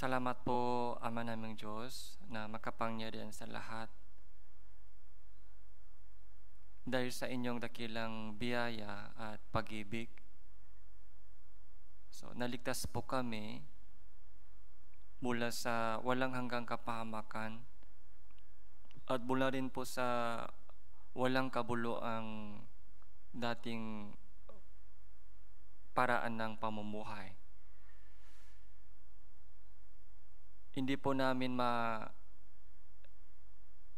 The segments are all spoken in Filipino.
Salamat po, Ama naming Diyos, na makapangyarihan sa lahat. Dahil sa inyong dakilang biyaya at pag-ibig, so, naligtas po kami mula sa walang hanggang kapahamakan at mula rin po sa walang kabulo dating paraan ng pamumuhay. hindi po namin ma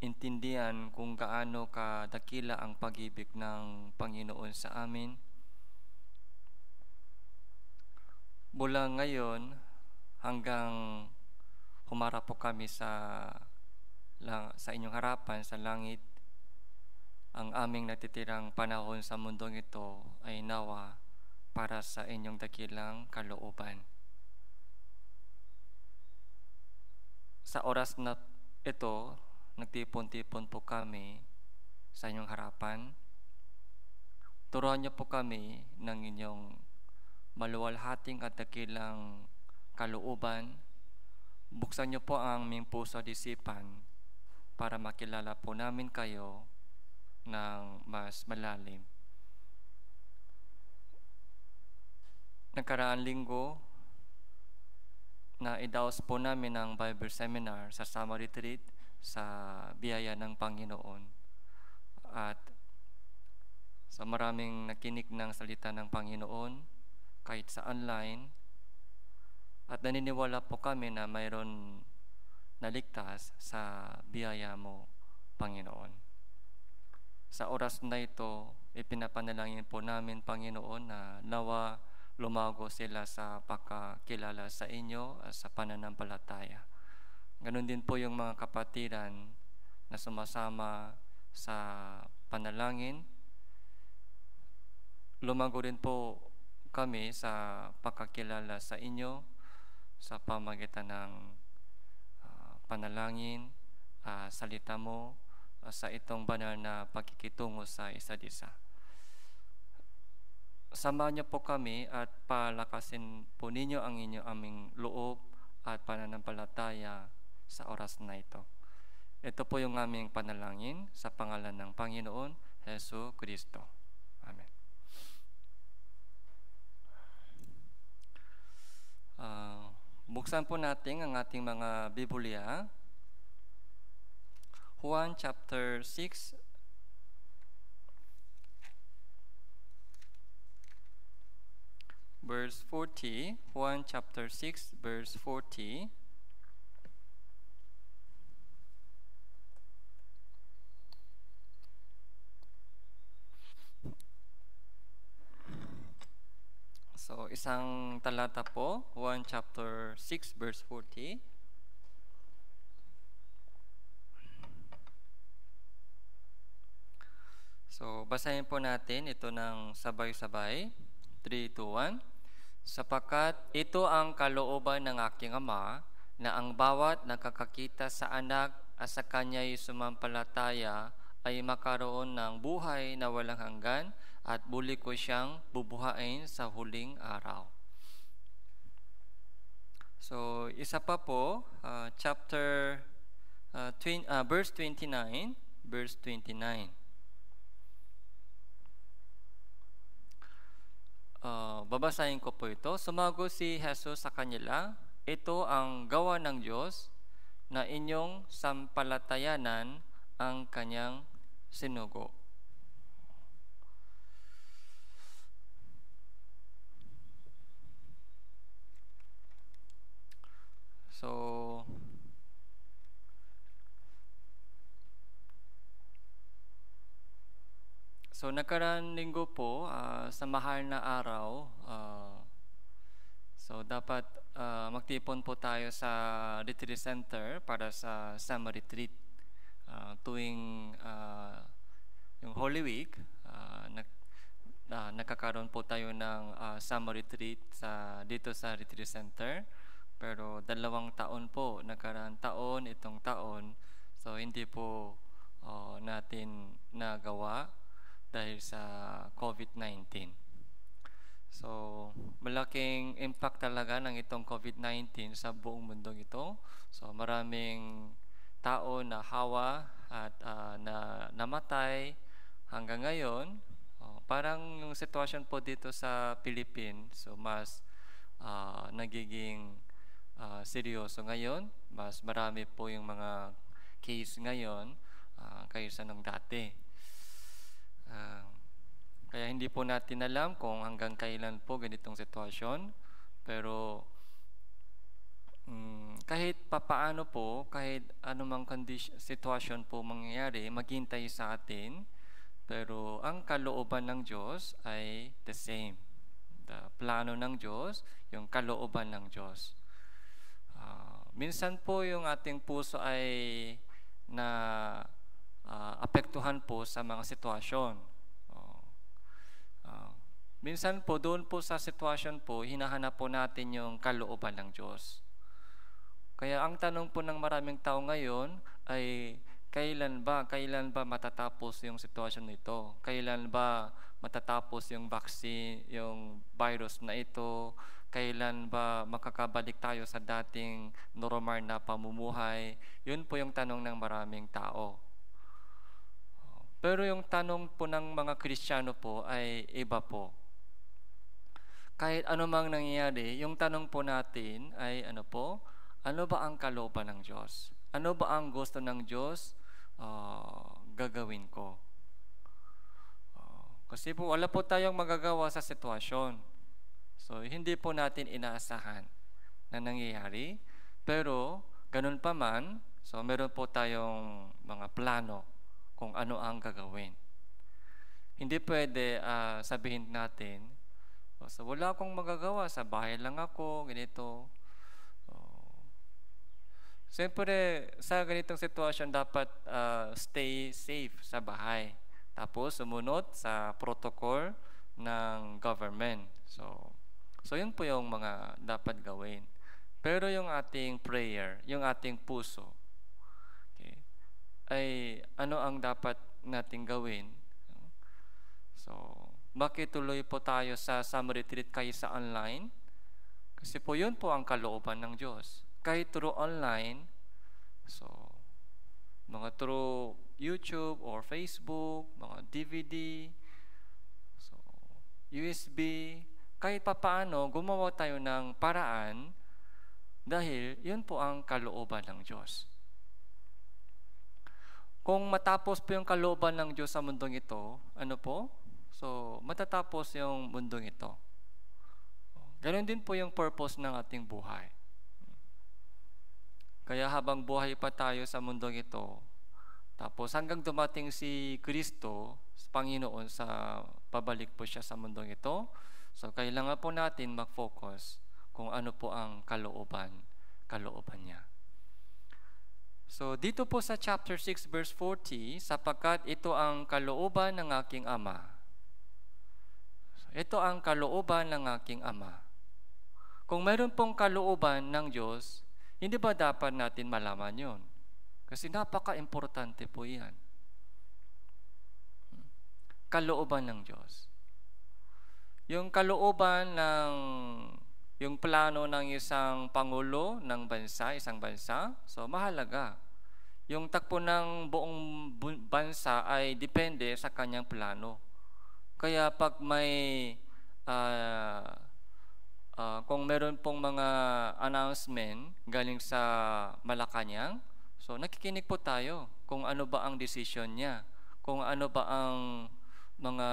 intindihan kung gaano kadakila ang pagibig ng Panginoon sa amin. Mula ngayon hanggang humarap po kami sa sa inyong harapan sa langit, ang aming natitirang panahon sa mundong ito ay nawa para sa inyong dakilang kalooban. sa oras na ito, nagtipon-tipon po kami sa inyong harapan. Turuan niyo po kami ng inyong maluwalhating at dakilang kalooban. Buksan niyo po ang aming puso at para makilala po namin kayo ng mas malalim. Nagkaraang linggo, na idaos po namin ang Bible Seminar sa Summer Retreat sa biyaya ng Panginoon. At sa maraming nakinig ng salita ng Panginoon, kahit sa online, at naniniwala po kami na mayroon naligtas sa biyaya mo, Panginoon. Sa oras na ito, ipinapanalangin po namin, Panginoon, na nawa lumago sila sa pagkakilala sa inyo ah, sa pananampalataya. Ganon din po yung mga kapatiran na sumasama sa panalangin. Lumago rin po kami sa pagkakilala sa inyo sa pamagitan ng uh, panalangin, uh, salita mo, uh, sa itong banal na pagkikitungo sa isa't isa. -isa. Sama niyo po kami at palakasin po ninyo ang inyo aming loob at pananampalataya sa oras na ito. Ito po yung aming panalangin sa pangalan ng Panginoon Heso Kristo. Amen. Uh, buksan po natin ang ating mga Biblia. Juan chapter 6 verse 40, 1 chapter 6, verse 40. So, isang talata po, 1 chapter 6 verse 40. So, basahin po natin ito ng sabay-sabay, 3 to 1. Sapakat ito ang kalooban ng aking ama na ang bawat nakakakita sa anak at sa kanya'y sumampalataya ay makaroon ng buhay na walang hanggan at buli ko siyang bubuhain sa huling araw. So, isa pa po, uh, chapter uh, ah, twin, uh, ah, verse 29, verse 29. Uh, babasahin ko po ito. Sumago si Jesus sa kanila, ito ang gawa ng Diyos na inyong sampalatayanan ang kanyang sinugo. So, So nakaraan linggo po uh, sa mahal na araw, uh, so dapat uh, magtipon po tayo sa retreat center para sa summer retreat. Uh, tuwing uh, yung Holy Week, uh, nag, uh, nakakaroon po tayo ng uh, summer retreat sa, dito sa retreat center. Pero dalawang taon po, nakaraan taon, itong taon, so hindi po uh, natin nagawa dahil sa COVID-19. So, malaking impact talaga ng itong COVID-19 sa buong mundong ito. So, maraming tao na hawa at uh, na namatay hanggang ngayon. Oh, parang yung sitwasyon po dito sa Philippines, so mas uh, nagiging uh, seryoso ngayon. Mas marami po yung mga case ngayon uh, kaysa ng dati. Ah, kaya hindi po natin alam kung hanggang kailan po ganitong sitwasyon. Pero um, kahit papaano po, kahit anumang condition, sitwasyon po mangyayari, maghintay sa atin. Pero ang kalooban ng Diyos ay the same. The plano ng Diyos, yung kalooban ng Diyos. Uh, minsan po yung ating puso ay na uh, apektuhan po sa mga sitwasyon. Oh. Uh, minsan po doon po sa sitwasyon po, hinahanap po natin yung kalooban ng Diyos. Kaya ang tanong po ng maraming tao ngayon ay kailan ba, kailan ba matatapos yung sitwasyon nito? Kailan ba matatapos yung vaccine, yung virus na ito? Kailan ba makakabalik tayo sa dating normal na pamumuhay? Yun po yung tanong ng maraming tao. Pero yung tanong po ng mga Kristiyano po ay iba po. Kahit anumang nangyayari, yung tanong po natin ay ano po, ano ba ang kalooban ng Diyos? Ano ba ang gusto ng Diyos uh, gagawin ko? Uh, kasi po wala po tayong magagawa sa sitwasyon. So hindi po natin inaasahan na nangyayari. Pero ganun pa man, so meron po tayong mga plano kung ano ang gagawin. Hindi pwede uh, sabihin natin, oh, so wala akong magagawa, sa bahay lang ako, ganito. Oh. Siyempre, sa ganitong sitwasyon, dapat uh, stay safe sa bahay. Tapos, sumunod sa protocol ng government. So, so yun po yung mga dapat gawin. Pero yung ating prayer, yung ating puso, ay ano ang dapat nating gawin. So, bakit tuloy po tayo sa summer retreat kaysa online? Kasi po yun po ang kalooban ng Diyos. Kahit through online, so, mga through YouTube or Facebook, mga DVD, so, USB, kahit papaano, gumawa tayo ng paraan dahil yun po ang kalooban ng Diyos. Kung matapos po yung kalooban ng Diyos sa mundong ito, ano po? So, matatapos yung mundong ito. Ganon din po yung purpose ng ating buhay. Kaya habang buhay pa tayo sa mundong ito, tapos hanggang dumating si Kristo, Panginoon, sa pabalik po siya sa mundong ito, so kailangan po natin mag-focus kung ano po ang kalooban, kalooban niya. So dito po sa chapter 6 verse 40, sapagkat ito ang kalooban ng aking ama. So, ito ang kalooban ng aking ama. Kung meron pong kalooban ng Diyos, hindi ba dapat natin malaman yon? Kasi napaka-importante po yan. Kalooban ng Diyos. Yung kalooban ng yung plano ng isang pangulo ng bansa, isang bansa, so mahalaga. Yung takbo ng buong bansa ay depende sa kanyang plano. Kaya pag may uh, uh, kung meron pong mga announcement galing sa Malacanang, so nakikinig po tayo kung ano ba ang decision niya, kung ano ba ang mga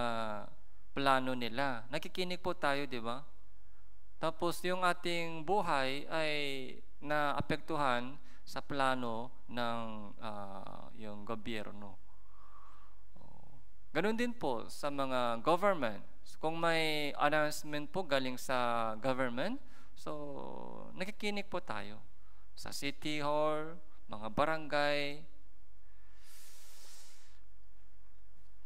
plano nila. Nakikinig po tayo, di ba? Tapos yung ating buhay ay naapektuhan sa plano ng uh, yung gobyerno. Ganun din po sa mga government. Kung may announcement po galing sa government, so nakikinig po tayo sa city hall, mga barangay.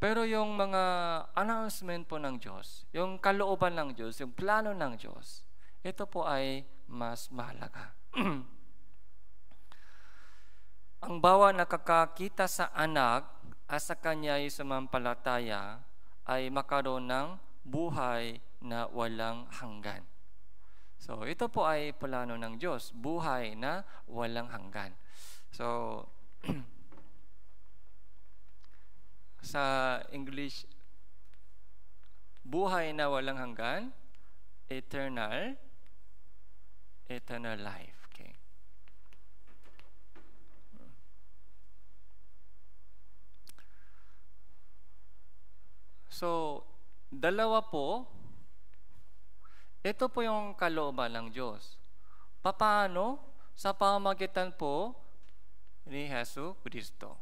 Pero yung mga announcement po ng Diyos, yung kalooban ng Diyos, yung plano ng Diyos, ito po ay mas mahalaga. Ang bawa nakakakita sa anak at sa kanya'y sumampalataya ay makaroon ng buhay na walang hanggan. So, ito po ay plano ng Diyos, buhay na walang hanggan. So, sa English, buhay na walang hanggan, eternal, eternal life. Okay. So, dalawa po, ito po yung kalooban ng Diyos. Paano? Sa pamagitan po ni Jesus Kristo.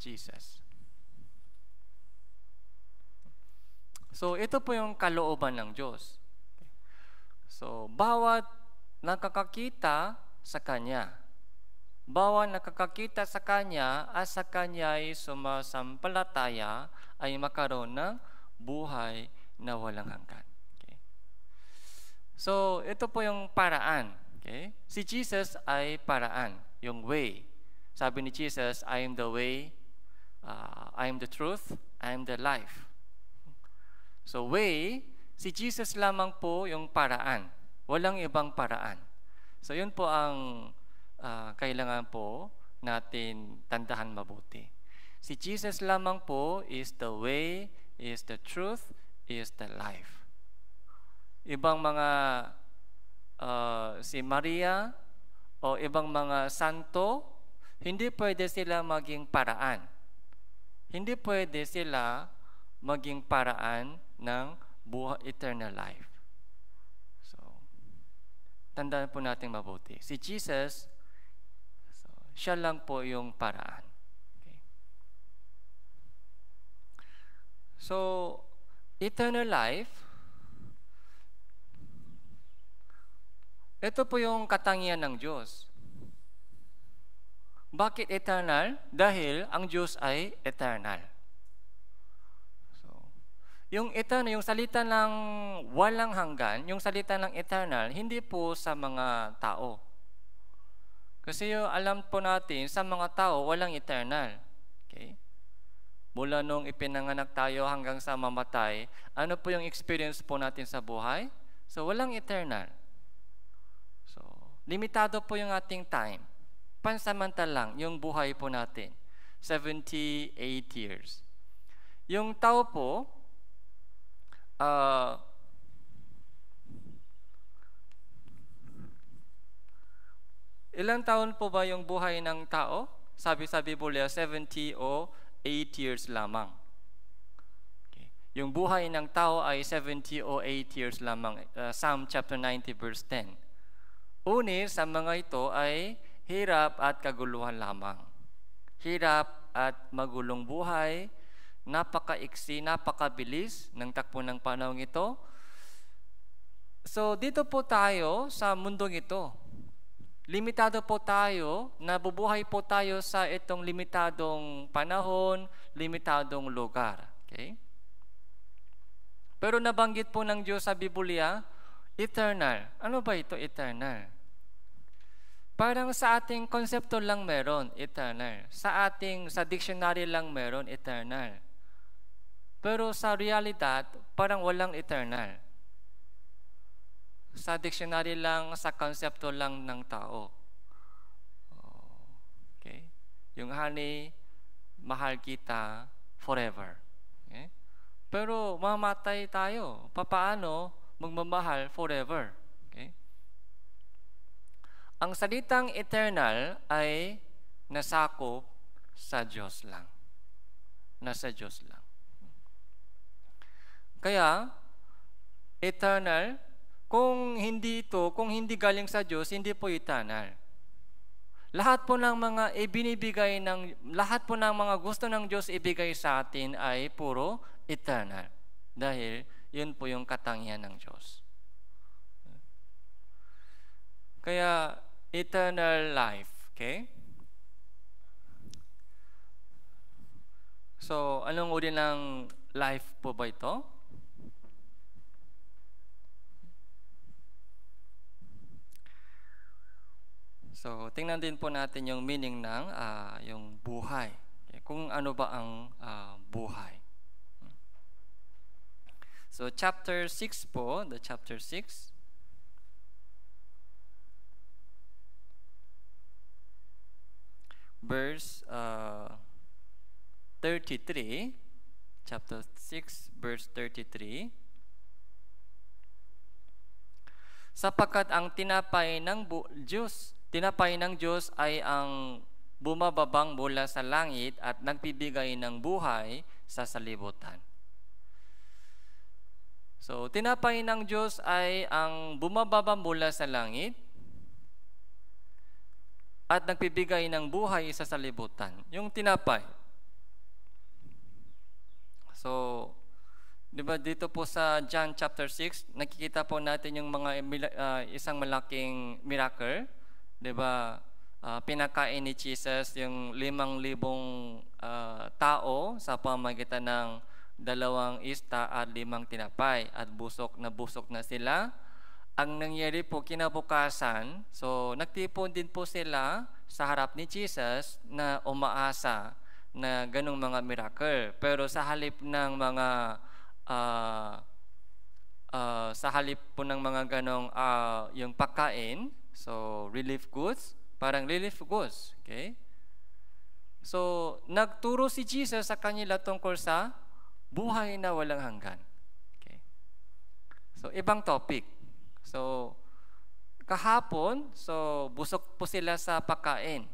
Jesus. So, ito po yung kalooban ng Diyos. So, bawat nakakakita sa Kanya, bawat nakakakita sa Kanya at sa Kanya sumasampalataya ay makaroon ng buhay na walang hanggan. Okay? So, ito po yung paraan. Okay? Si Jesus ay paraan, yung way. Sabi ni Jesus, I am the way, uh, I am the truth, I am the life. So, way Si Jesus lamang po yung paraan. Walang ibang paraan. So yun po ang uh, kailangan po natin tandahan mabuti. Si Jesus lamang po is the way, is the truth, is the life. Ibang mga uh, si Maria o ibang mga santo, hindi pwede sila maging paraan. Hindi pwede sila maging paraan ng buha, eternal life. So, tandaan po natin mabuti. Si Jesus, so, siya lang po yung paraan. Okay. So, eternal life, ito po yung katangian ng Diyos. Bakit eternal? Dahil ang Diyos ay eternal. Yung eternal, yung salita ng walang hanggan, yung salita ng eternal, hindi po sa mga tao. Kasi yung alam po natin, sa mga tao, walang eternal. Okay? Mula nung ipinanganak tayo hanggang sa mamatay, ano po yung experience po natin sa buhay? So, walang eternal. So, limitado po yung ating time. lang yung buhay po natin. 78 years. Yung tao po, uh, ilang taon po ba yung buhay ng tao? Sabi sa Biblia, 70 o 8 years lamang. Okay. Yung buhay ng tao ay 70 o 8 years lamang. Uh, Psalm chapter 90 verse 10. Unir sa mga ito ay hirap at kaguluhan lamang. Hirap at magulong buhay, Napakaiksi, napakabilis ng takbo ng panahon ito. So dito po tayo sa mundong ito. Limitado po tayo, nabubuhay po tayo sa itong limitadong panahon, limitadong lugar. Okay? Pero nabanggit po ng Diyos sa Biblia, eternal. Ano ba ito eternal? Parang sa ating konsepto lang meron eternal. Sa ating sa dictionary lang meron eternal. Pero sa realidad, parang walang eternal. Sa dictionary lang, sa konsepto lang ng tao. Okay? Yung honey, mahal kita forever. Okay? Pero mamatay tayo. Papaano magmamahal forever? Okay? Ang salitang eternal ay nasakop sa Diyos lang. Nasa Diyos lang. Kaya, eternal, kung hindi ito, kung hindi galing sa Diyos, hindi po eternal. Lahat po ng mga ibinibigay e, ng, lahat po ng mga gusto ng Diyos ibigay sa atin ay puro eternal. Dahil yun po yung katangian ng Diyos. Kaya, eternal life. Okay? So, anong uri ng life po ba ito? So, tingnan din po natin yung meaning ng uh, yung buhay. Kung ano ba ang uh, buhay. So, chapter 6 po, the chapter 6. Verse uh, ah, 33, chapter 6, verse 33. Sapagkat ang tinapay ng Diyos Tinapay ng Diyos ay ang bumababang mula sa langit at nagbibigay ng buhay sa salibutan. So, tinapay ng Diyos ay ang bumababang mula sa langit at nagbibigay ng buhay sa salibutan. Yung tinapay. So, di ba dito po sa John chapter 6, nakikita po natin yung mga uh, isang malaking miracle 'Di ba? Uh, pinakain ni Jesus yung limang libong uh, tao sa pamagitan ng dalawang ista at limang tinapay at busok na busok na sila. Ang nangyari po kinabukasan, so nagtipon din po sila sa harap ni Jesus na umaasa na ganong mga miracle. Pero sa halip ng mga uh, uh, sa halip po ng mga ganong uh, yung pagkain, So, relief goods, parang relief goods. Okay? So, nagturo si Jesus sa kanila tungkol sa buhay na walang hanggan. Okay? So, ibang topic. So, kahapon, so busok po sila sa pagkain.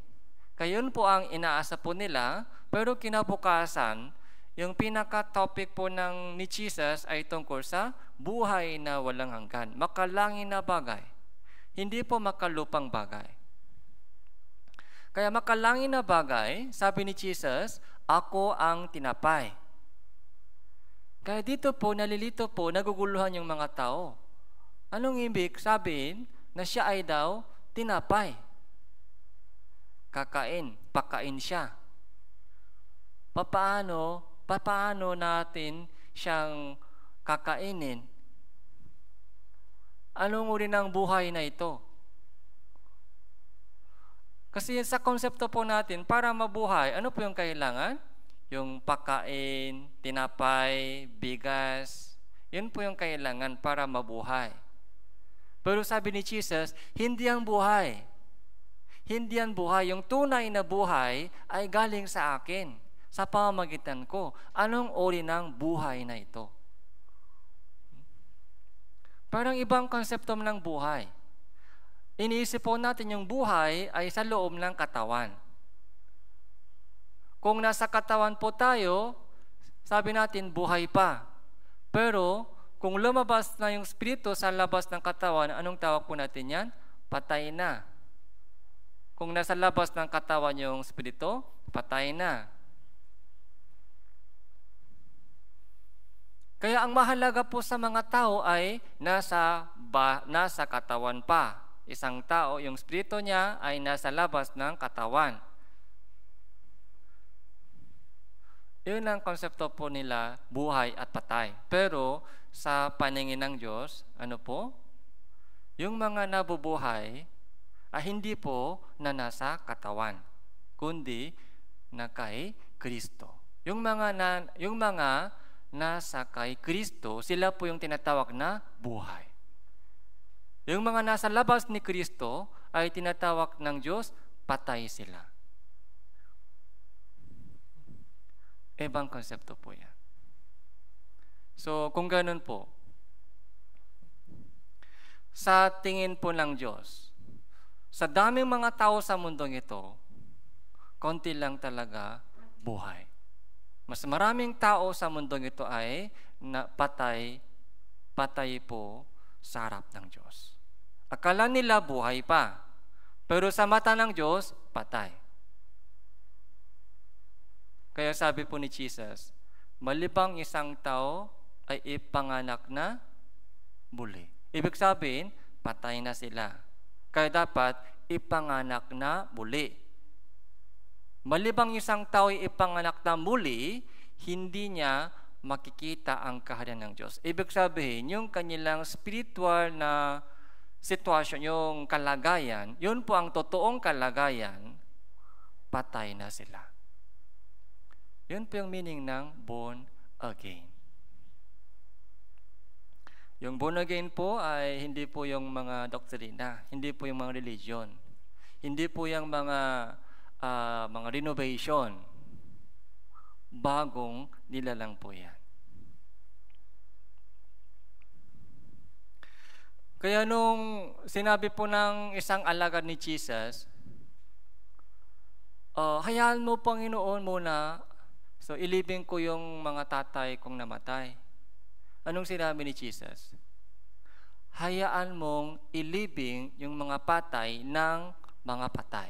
Kayon po ang inaasa po nila, pero kinabukasan, yung pinaka-topic po ng ni Jesus ay tungkol sa buhay na walang hanggan, makalangin na bagay. Hindi po makalupang bagay. Kaya makalangin na bagay, sabi ni Jesus, ako ang tinapay. Kaya dito po, nalilito po, naguguluhan yung mga tao. Anong ibig sabihin na siya ay daw tinapay? Kakain, pakain siya. Papaano, papaano natin siyang kakainin Anong uri ng buhay na ito? Kasi sa konsepto po natin, para mabuhay, ano po yung kailangan? Yung pakain, tinapay, bigas. Yun po yung kailangan para mabuhay. Pero sabi ni Jesus, hindi ang buhay. Hindi ang buhay. Yung tunay na buhay ay galing sa akin, sa pamamagitan ko. Anong uri ng buhay na ito? Parang ibang konsepto ng buhay. Iniisip po natin yung buhay ay sa loob ng katawan. Kung nasa katawan po tayo, sabi natin buhay pa. Pero kung lumabas na yung spirito sa labas ng katawan, anong tawag po natin yan? Patay na. Kung nasa labas ng katawan yung spirito, patay na. Kaya ang mahalaga po sa mga tao ay nasa, ba, nasa katawan pa. Isang tao, yung spirito niya ay nasa labas ng katawan. Yun ang konsepto po nila, buhay at patay. Pero sa paningin ng Diyos, ano po? Yung mga nabubuhay ay hindi po na nasa katawan, kundi na kay Kristo. Yung mga na, yung mga nasa kay Kristo, sila po yung tinatawag na buhay. Yung mga nasa labas ni Kristo ay tinatawag ng Diyos, patay sila. Ibang konsepto po yan. So, kung ganun po, sa tingin po ng Diyos, sa daming mga tao sa mundong ito, konti lang talaga buhay. Mas maraming tao sa mundong ito ay na patay, patay po sa harap ng Diyos. Akala nila buhay pa, pero sa mata ng Diyos, patay. Kaya sabi po ni Jesus, malibang isang tao ay ipanganak na muli. Ibig sabihin, patay na sila. Kaya dapat ipanganak na muli. Malibang isang tao ay ipanganak na muli, hindi niya makikita ang kaharian ng Diyos. Ibig sabihin, yung kanilang spiritual na sitwasyon, yung kalagayan, yun po ang totoong kalagayan, patay na sila. Yun po yung meaning ng born again. Yung born again po ay hindi po yung mga doktrina, hindi po yung mga religion, hindi po yung mga uh, mga renovation. Bagong nilalang po yan. Kaya nung sinabi po ng isang alagad ni Jesus, uh, hayaan mo Panginoon muna, so ilibing ko yung mga tatay kong namatay. Anong sinabi ni Jesus? Hayaan mong ilibing yung mga patay ng mga patay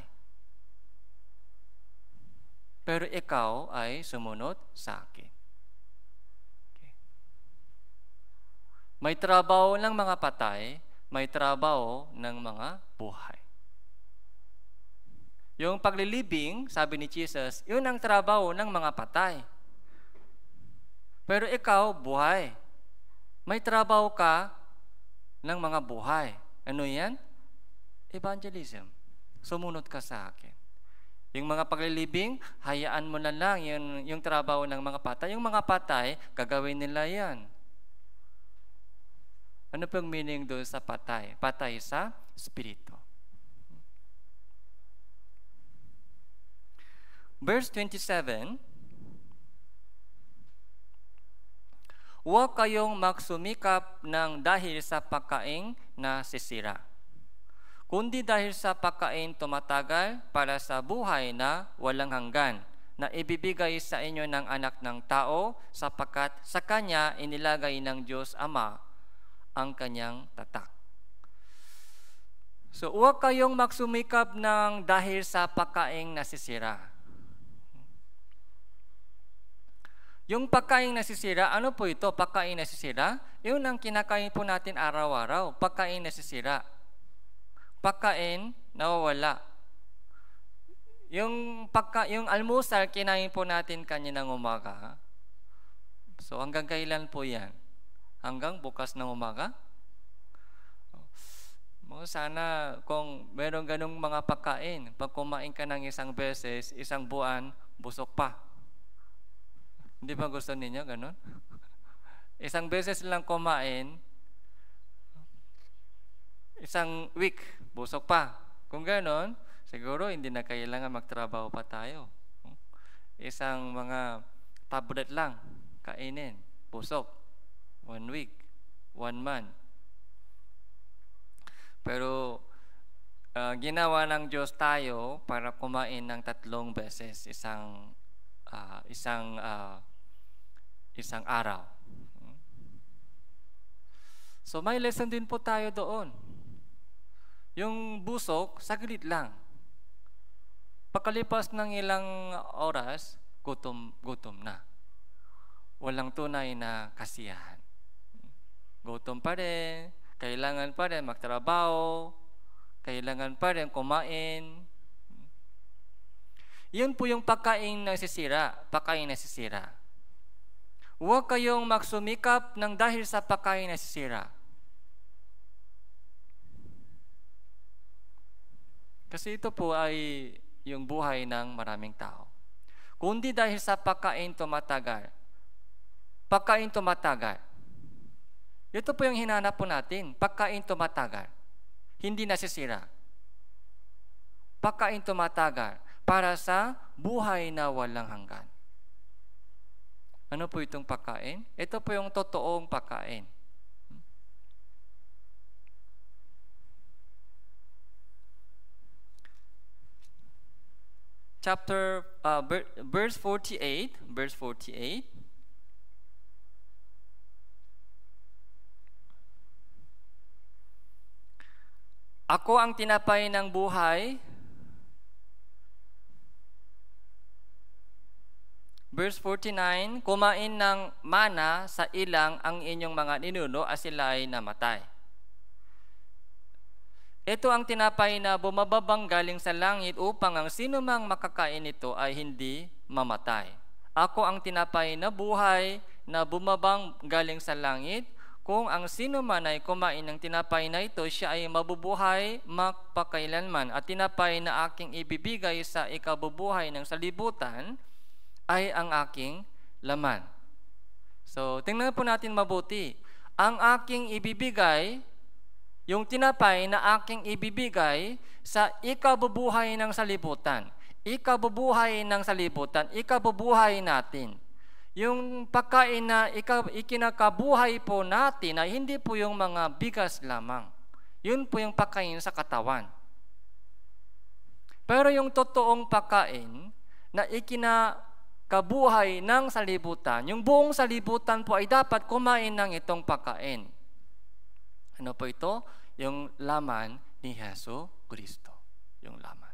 pero ikaw ay sumunod sa akin. Okay. May trabaho ng mga patay, may trabaho ng mga buhay. Yung paglilibing, sabi ni Jesus, yun ang trabaho ng mga patay. Pero ikaw, buhay. May trabaho ka ng mga buhay. Ano yan? Evangelism. Sumunod ka sa akin. Yung mga paglilibing, hayaan mo na lang yung, yung trabaho ng mga patay. Yung mga patay, gagawin nila yan. Ano pang meaning doon sa patay? Patay sa Espiritu. Verse 27, Huwag kayong magsumikap ng dahil sa pagkaing na sisira kundi dahil sa pagkain tumatagal para sa buhay na walang hanggan na ibibigay sa inyo ng anak ng tao sapagkat sa kanya inilagay ng Diyos Ama ang kanyang tatak. So huwag kayong magsumikap ng dahil sa pagkain nasisira. Yung pagkain nasisira, ano po ito? Pagkain nasisira? Yun ang kinakain po natin araw-araw, pagkain nasisira pagkain nawawala. Yung pagka yung almusal kinain po natin kanina ng umaga. So hanggang kailan po 'yan? Hanggang bukas ng umaga? Mo oh. oh, sana kung meron ganung mga pagkain, pag kumain ka ng isang beses, isang buwan, busok pa. Hindi ba gusto ninyo ganun? isang beses lang kumain, isang week, busok pa. Kung ganon, siguro hindi na kailangan magtrabaho pa tayo. Isang mga tablet lang, kainin, busok. One week, one month. Pero uh, ginawa ng Diyos tayo para kumain ng tatlong beses isang uh, isang uh, isang araw. So may lesson din po tayo doon. Yung busok, saglit lang. Pagkalipas ng ilang oras, gutom, gutom na. Walang tunay na kasiyahan. Gutom pa rin, kailangan pa rin magtrabaho, kailangan pa rin kumain. Yun po yung pagkain na sisira, pagkain na sisira. Huwag kayong magsumikap ng dahil sa pagkain na sisira. Kasi ito po ay yung buhay ng maraming tao. Kundi dahil sa pagkain tumatagal. Pagkain tumatagal. Ito po yung hinanap po natin. Pagkain tumatagal. Hindi nasisira. Pagkain tumatagal para sa buhay na walang hanggan. Ano po itong pagkain? Ito po yung totoong pagkain. chapter uh, verse 48 verse 48 Ako ang tinapay ng buhay Verse 49, kumain ng mana sa ilang ang inyong mga ninuno at sila ay namatay. Ito ang tinapay na bumababang galing sa langit upang ang sinumang makakain nito ay hindi mamatay. Ako ang tinapay na buhay na bumabang galing sa langit. Kung ang sino man ay kumain ng tinapay na ito, siya ay mabubuhay magpakailanman. At tinapay na aking ibibigay sa ikabubuhay ng salibutan ay ang aking laman. So, tingnan po natin mabuti. Ang aking ibibigay yung tinapay na aking ibibigay sa ikabubuhay ng salibutan. Ikabubuhay ng salibutan, ikabubuhay natin. Yung pagkain na ikinakabuhay po natin ay hindi po yung mga bigas lamang. Yun po yung pagkain sa katawan. Pero yung totoong pagkain na ikinakabuhay ng salibutan, yung buong salibutan po ay dapat kumain ng itong pagkain. Ano po ito? Yung laman ni Yesu Kristo. Yung laman.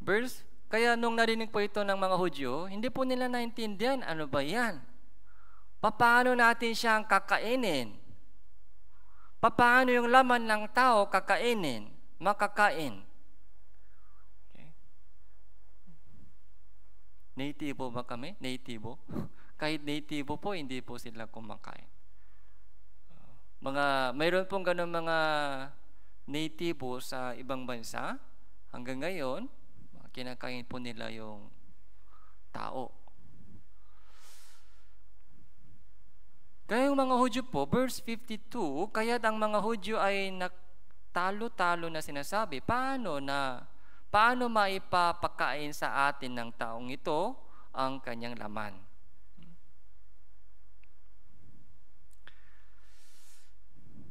Verse, kaya nung narinig po ito ng mga Hudyo, hindi po nila naintindihan ano ba yan. Paano natin siyang kakainin? Paano yung laman ng tao kakainin? Makakain? Natibo ba kami? Natibo? Kahit native po, hindi po sila kumakain. Uh, mga, mayroon pong ganun mga natibo sa ibang bansa. Hanggang ngayon, kinakain po nila yung tao. Kaya yung mga Hudyo po, verse 52, kaya ang mga Hudyo ay nagtalo-talo na sinasabi, paano na paano maipapakain sa atin ng taong ito ang kanyang laman?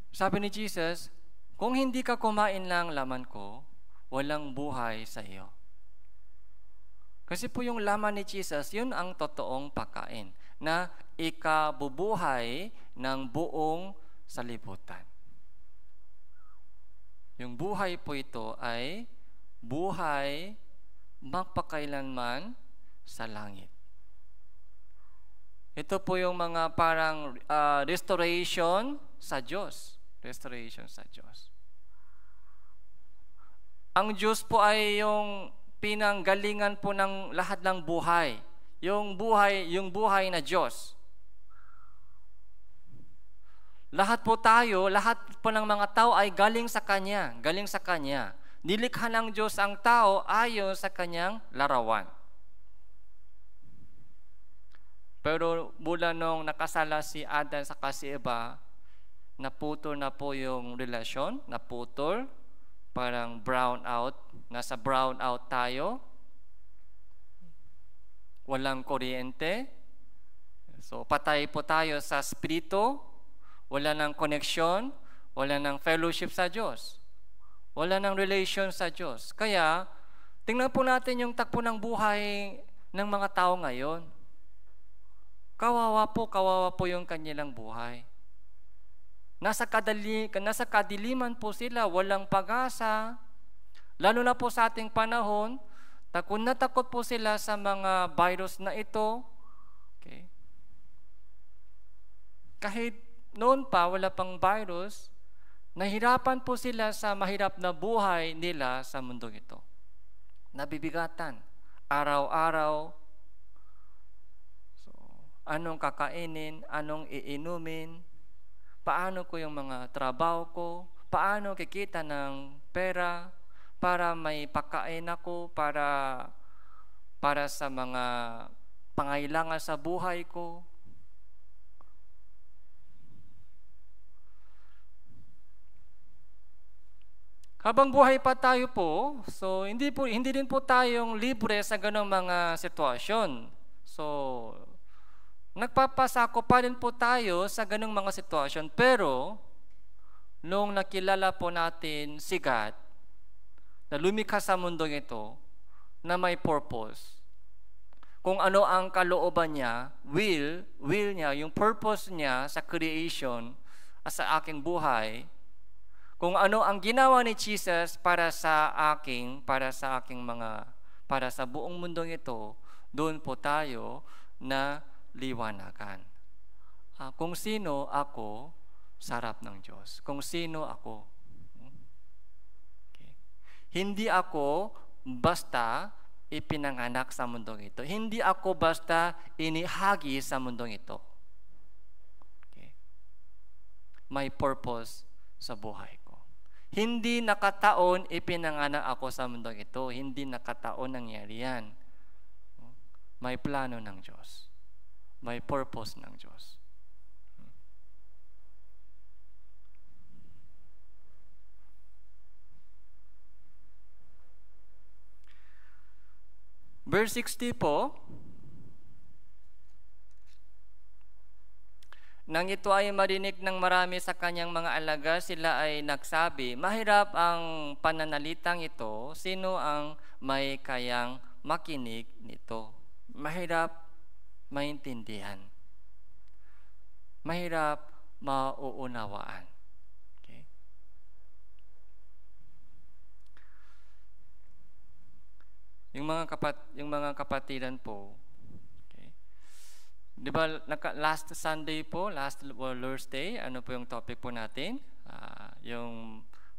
Sabi ni Jesus, kung hindi ka kumain lang laman ko, walang buhay sa iyo. Kasi po yung laman ni Jesus, yun ang totoong pakain na ikabubuhay ng buong salibutan. Yung buhay po ito ay buhay magpakailanman sa langit. Ito po yung mga parang uh, restoration sa Diyos. Restoration sa Diyos. Ang Diyos po ay yung pinanggalingan po ng lahat ng buhay. Yung buhay, yung buhay na Diyos. Lahat po tayo, lahat po ng mga tao ay galing sa Kanya, galing sa Kanya nilikha ng Diyos ang tao ayon sa kanyang larawan. Pero mula nung nakasala si Adan sa kasi iba, naputol na po yung relasyon, naputol, parang brown out, nasa brown out tayo, walang kuryente, so patay po tayo sa spirito, wala ng connection, wala ng fellowship sa Diyos. Wala ng relation sa Diyos. Kaya, tingnan po natin yung takbo ng buhay ng mga tao ngayon. Kawawa po, kawawa po yung kanilang buhay. Nasa, kadali, nasa kadiliman po sila, walang pag-asa. Lalo na po sa ating panahon, takot na takot po sila sa mga virus na ito. Okay. Kahit noon pa, wala pang virus, Nahirapan po sila sa mahirap na buhay nila sa mundong ito. Nabibigatan. Araw-araw. So, anong kakainin? Anong iinumin? Paano ko yung mga trabaho ko? Paano kikita ng pera para may pakain ako? Para, para sa mga pangailangan sa buhay ko? Habang buhay pa tayo po, so hindi po hindi din po tayong libre sa ganong mga sitwasyon. So nagpapasako pa rin po tayo sa ganong mga sitwasyon pero nung nakilala po natin si God na lumikha sa mundong ito na may purpose. Kung ano ang kalooban niya, will, will niya, yung purpose niya sa creation at sa aking buhay, kung ano ang ginawa ni Jesus para sa aking, para sa aking mga, para sa buong mundong ito, doon po tayo na liwanagan. Uh, ah, kung sino ako, sarap ng Diyos. Kung sino ako. Okay. Hindi ako basta ipinanganak sa mundong ito. Hindi ako basta inihagi sa mundong ito. Okay. May purpose sa buhay hindi nakataon ipinanganak ako sa mundong ito. Hindi nakataon nangyari yan. May plano ng Diyos. May purpose ng Diyos. Verse 60 po, Nang ito ay marinig ng marami sa kanyang mga alaga, sila ay nagsabi, Mahirap ang pananalitang ito, sino ang may kayang makinig nito? Mahirap maintindihan. Mahirap mauunawaan. Okay? Yung mga kapat yung mga kapatidan po, Di ba, last Sunday po, last Thursday, ano po yung topic po natin? Uh, yung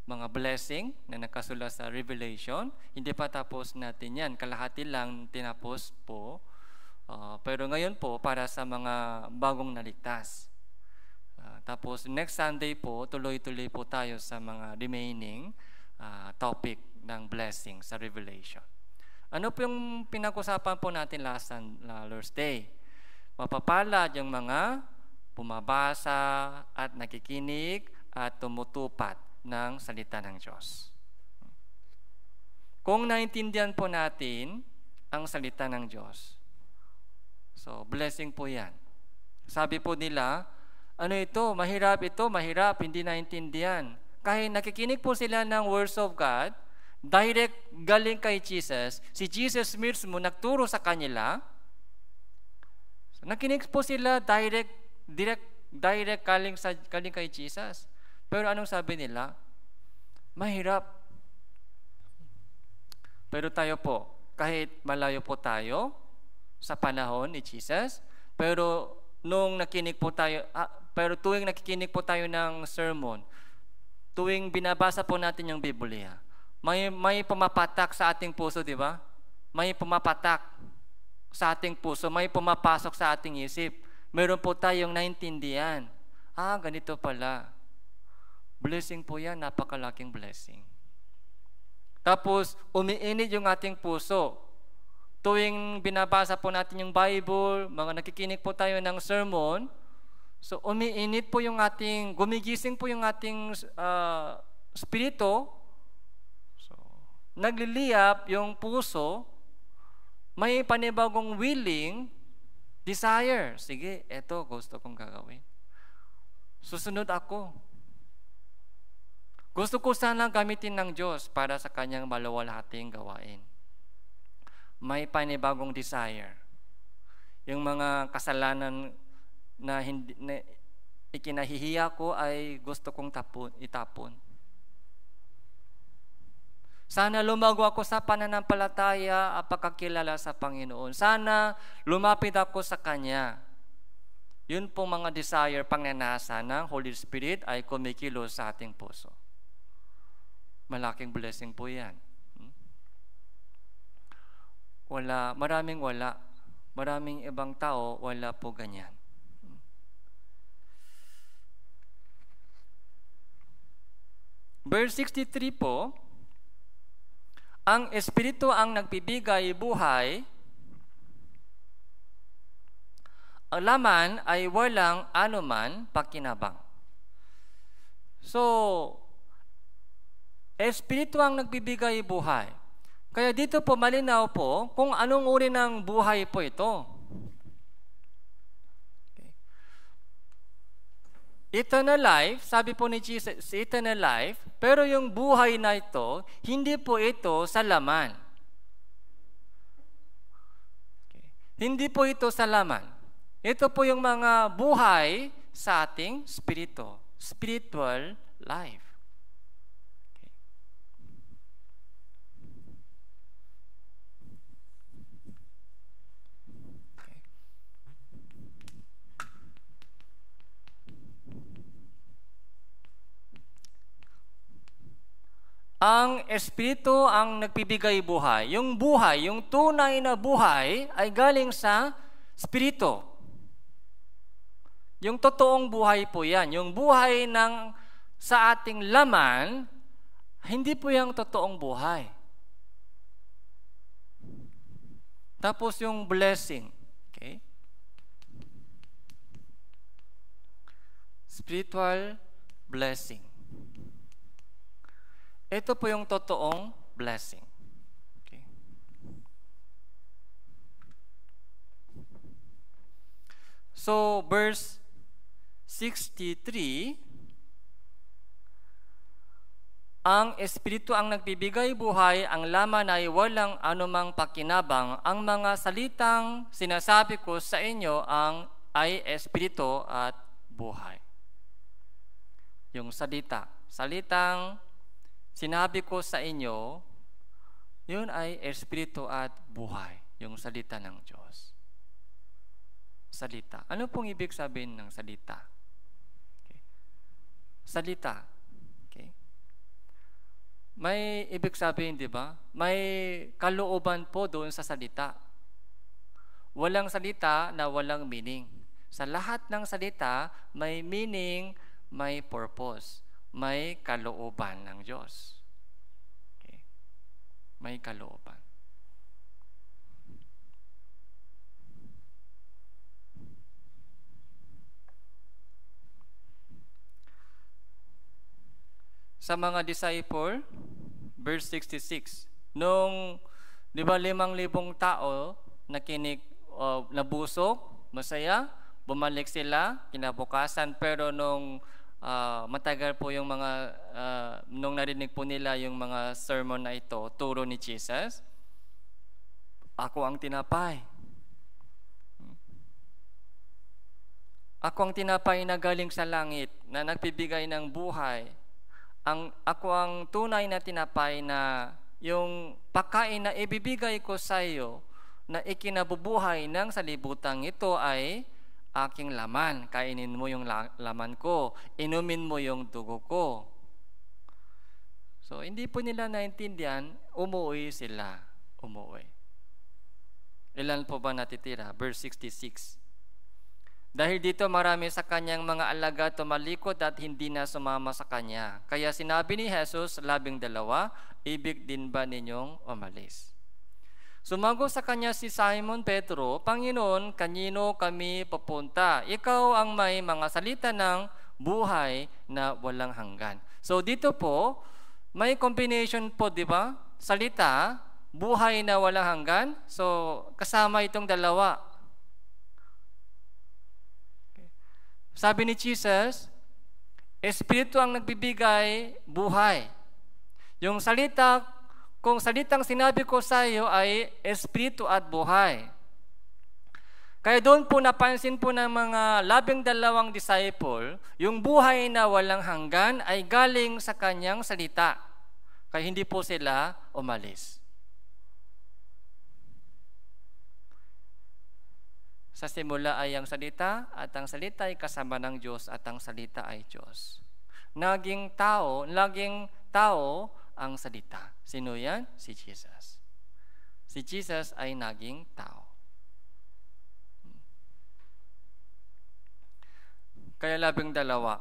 mga blessing na nakasula sa Revelation. Hindi pa tapos natin yan. Kalahati lang tinapos po. Uh, pero ngayon po, para sa mga bagong naligtas. Uh, tapos next Sunday po, tuloy-tuloy po tayo sa mga remaining uh, topic ng blessing sa Revelation. Ano po yung pinag-usapan po natin last Thursday? Mapapalad yung mga pumabasa at nakikinig at tumutupad ng salita ng Diyos. Kung naintindihan po natin ang salita ng Diyos, so blessing po yan. Sabi po nila, ano ito, mahirap ito, mahirap, hindi naintindihan. Kahit nakikinig po sila ng words of God, direct galing kay Jesus, si Jesus mismo nagturo sa kanila, So, nakinig sila direct, direct, direct kaling, sa, kaling kay Jesus. Pero anong sabi nila? Mahirap. Pero tayo po, kahit malayo po tayo sa panahon ni Jesus, pero nung nakinig po tayo, ah, pero tuwing nakikinig po tayo ng sermon, tuwing binabasa po natin yung Biblia, may, may pumapatak sa ating puso, di ba? May pumapatak sa ating puso, may pumapasok sa ating isip. Meron po tayong naintindihan. Ah, ganito pala. Blessing po yan, napakalaking blessing. Tapos, umiinit yung ating puso. Tuwing binabasa po natin yung Bible, mga nakikinig po tayo ng sermon, so umiinit po yung ating, gumigising po yung ating uh, spirito, so, nagliliyap yung puso, may panibagong willing desire. Sige, eto gusto kong gagawin. Susunod ako. Gusto ko sana gamitin ng Diyos para sa kanyang maluwalhating gawain. May panibagong desire. Yung mga kasalanan na, hindi, na ikinahihiya ko ay gusto kong tapon, itapon. Sana lumago ako sa pananampalataya at pagkakilala sa Panginoon. Sana lumapit ako sa Kanya. Yun po mga desire, pangnanasa ng Holy Spirit ay kumikilos sa ating puso. Malaking blessing po yan. Hmm? Wala, maraming wala. Maraming ibang tao, wala po ganyan. Hmm? Verse 63 po, ang Espiritu ang nagbibigay buhay, ang laman ay walang anuman pakinabang. So, Espiritu ang nagbibigay buhay. Kaya dito po malinaw po kung anong uri ng buhay po ito. Eternal life, sabi po ni Jesus, eternal life, pero yung buhay na ito, hindi po ito sa laman. Okay. Hindi po ito sa laman. Ito po yung mga buhay sa ating spirito, spiritual life. ang Espiritu ang nagbibigay buhay. Yung buhay, yung tunay na buhay ay galing sa Espiritu. Yung totoong buhay po yan. Yung buhay ng sa ating laman, hindi po yung totoong buhay. Tapos yung blessing. Okay? Spiritual blessing. Ito po yung totoong blessing. Okay. So, verse 63, ang Espiritu ang nagbibigay buhay, ang laman ay walang anumang pakinabang. Ang mga salitang sinasabi ko sa inyo ang ay Espiritu at buhay. Yung salita. Salitang Sinabi ko sa inyo, yun ay Espiritu at buhay, yung salita ng Diyos. Salita. Ano pong ibig sabihin ng salita? Okay. Salita. Okay. May ibig sabihin, di ba? May kalooban po doon sa salita. Walang salita na walang meaning. Sa lahat ng salita, may meaning, may purpose may kalooban ng Diyos. Okay. May kalooban. Sa mga disciple, verse 66, nung di ba limang libong tao nakinig, uh, nabusok, masaya, bumalik sila kinabukasan pero nung uh, matagal po yung mga, uh, nung narinig po nila yung mga sermon na ito, turo ni Jesus, ako ang tinapay. Ako ang tinapay na galing sa langit na nagbibigay ng buhay. Ang, ako ang tunay na tinapay na yung pagkain na ibibigay ko sa iyo na ikinabubuhay ng salibutan ito ay aking laman, kainin mo yung laman ko, inumin mo yung dugo ko. So, hindi po nila naintindihan, umuwi sila. Umuwi. Ilan po ba natitira? Verse 66. Dahil dito marami sa kanyang mga alaga tumalikod at hindi na sumama sa kanya. Kaya sinabi ni Jesus, labing dalawa, ibig din ba ninyong umalis? Sumagot sa kanya si Simon Pedro, Panginoon, kanino kami papunta? Ikaw ang may mga salita ng buhay na walang hanggan. So dito po, may combination po, di ba? Salita, buhay na walang hanggan. So kasama itong dalawa. Sabi ni Jesus, Espiritu ang nagbibigay buhay. Yung salita, kung salitang sinabi ko sa iyo ay espiritu at buhay. Kaya doon po napansin po ng mga labing dalawang disciple, yung buhay na walang hanggan ay galing sa kanyang salita. Kaya hindi po sila umalis. Sa simula ay ang salita at ang salita ay kasama ng Diyos at ang salita ay Diyos. Naging tao, laging tao ang salita. Sino yan? Si Jesus. Si Jesus ay naging tao. Kaya labing dalawa.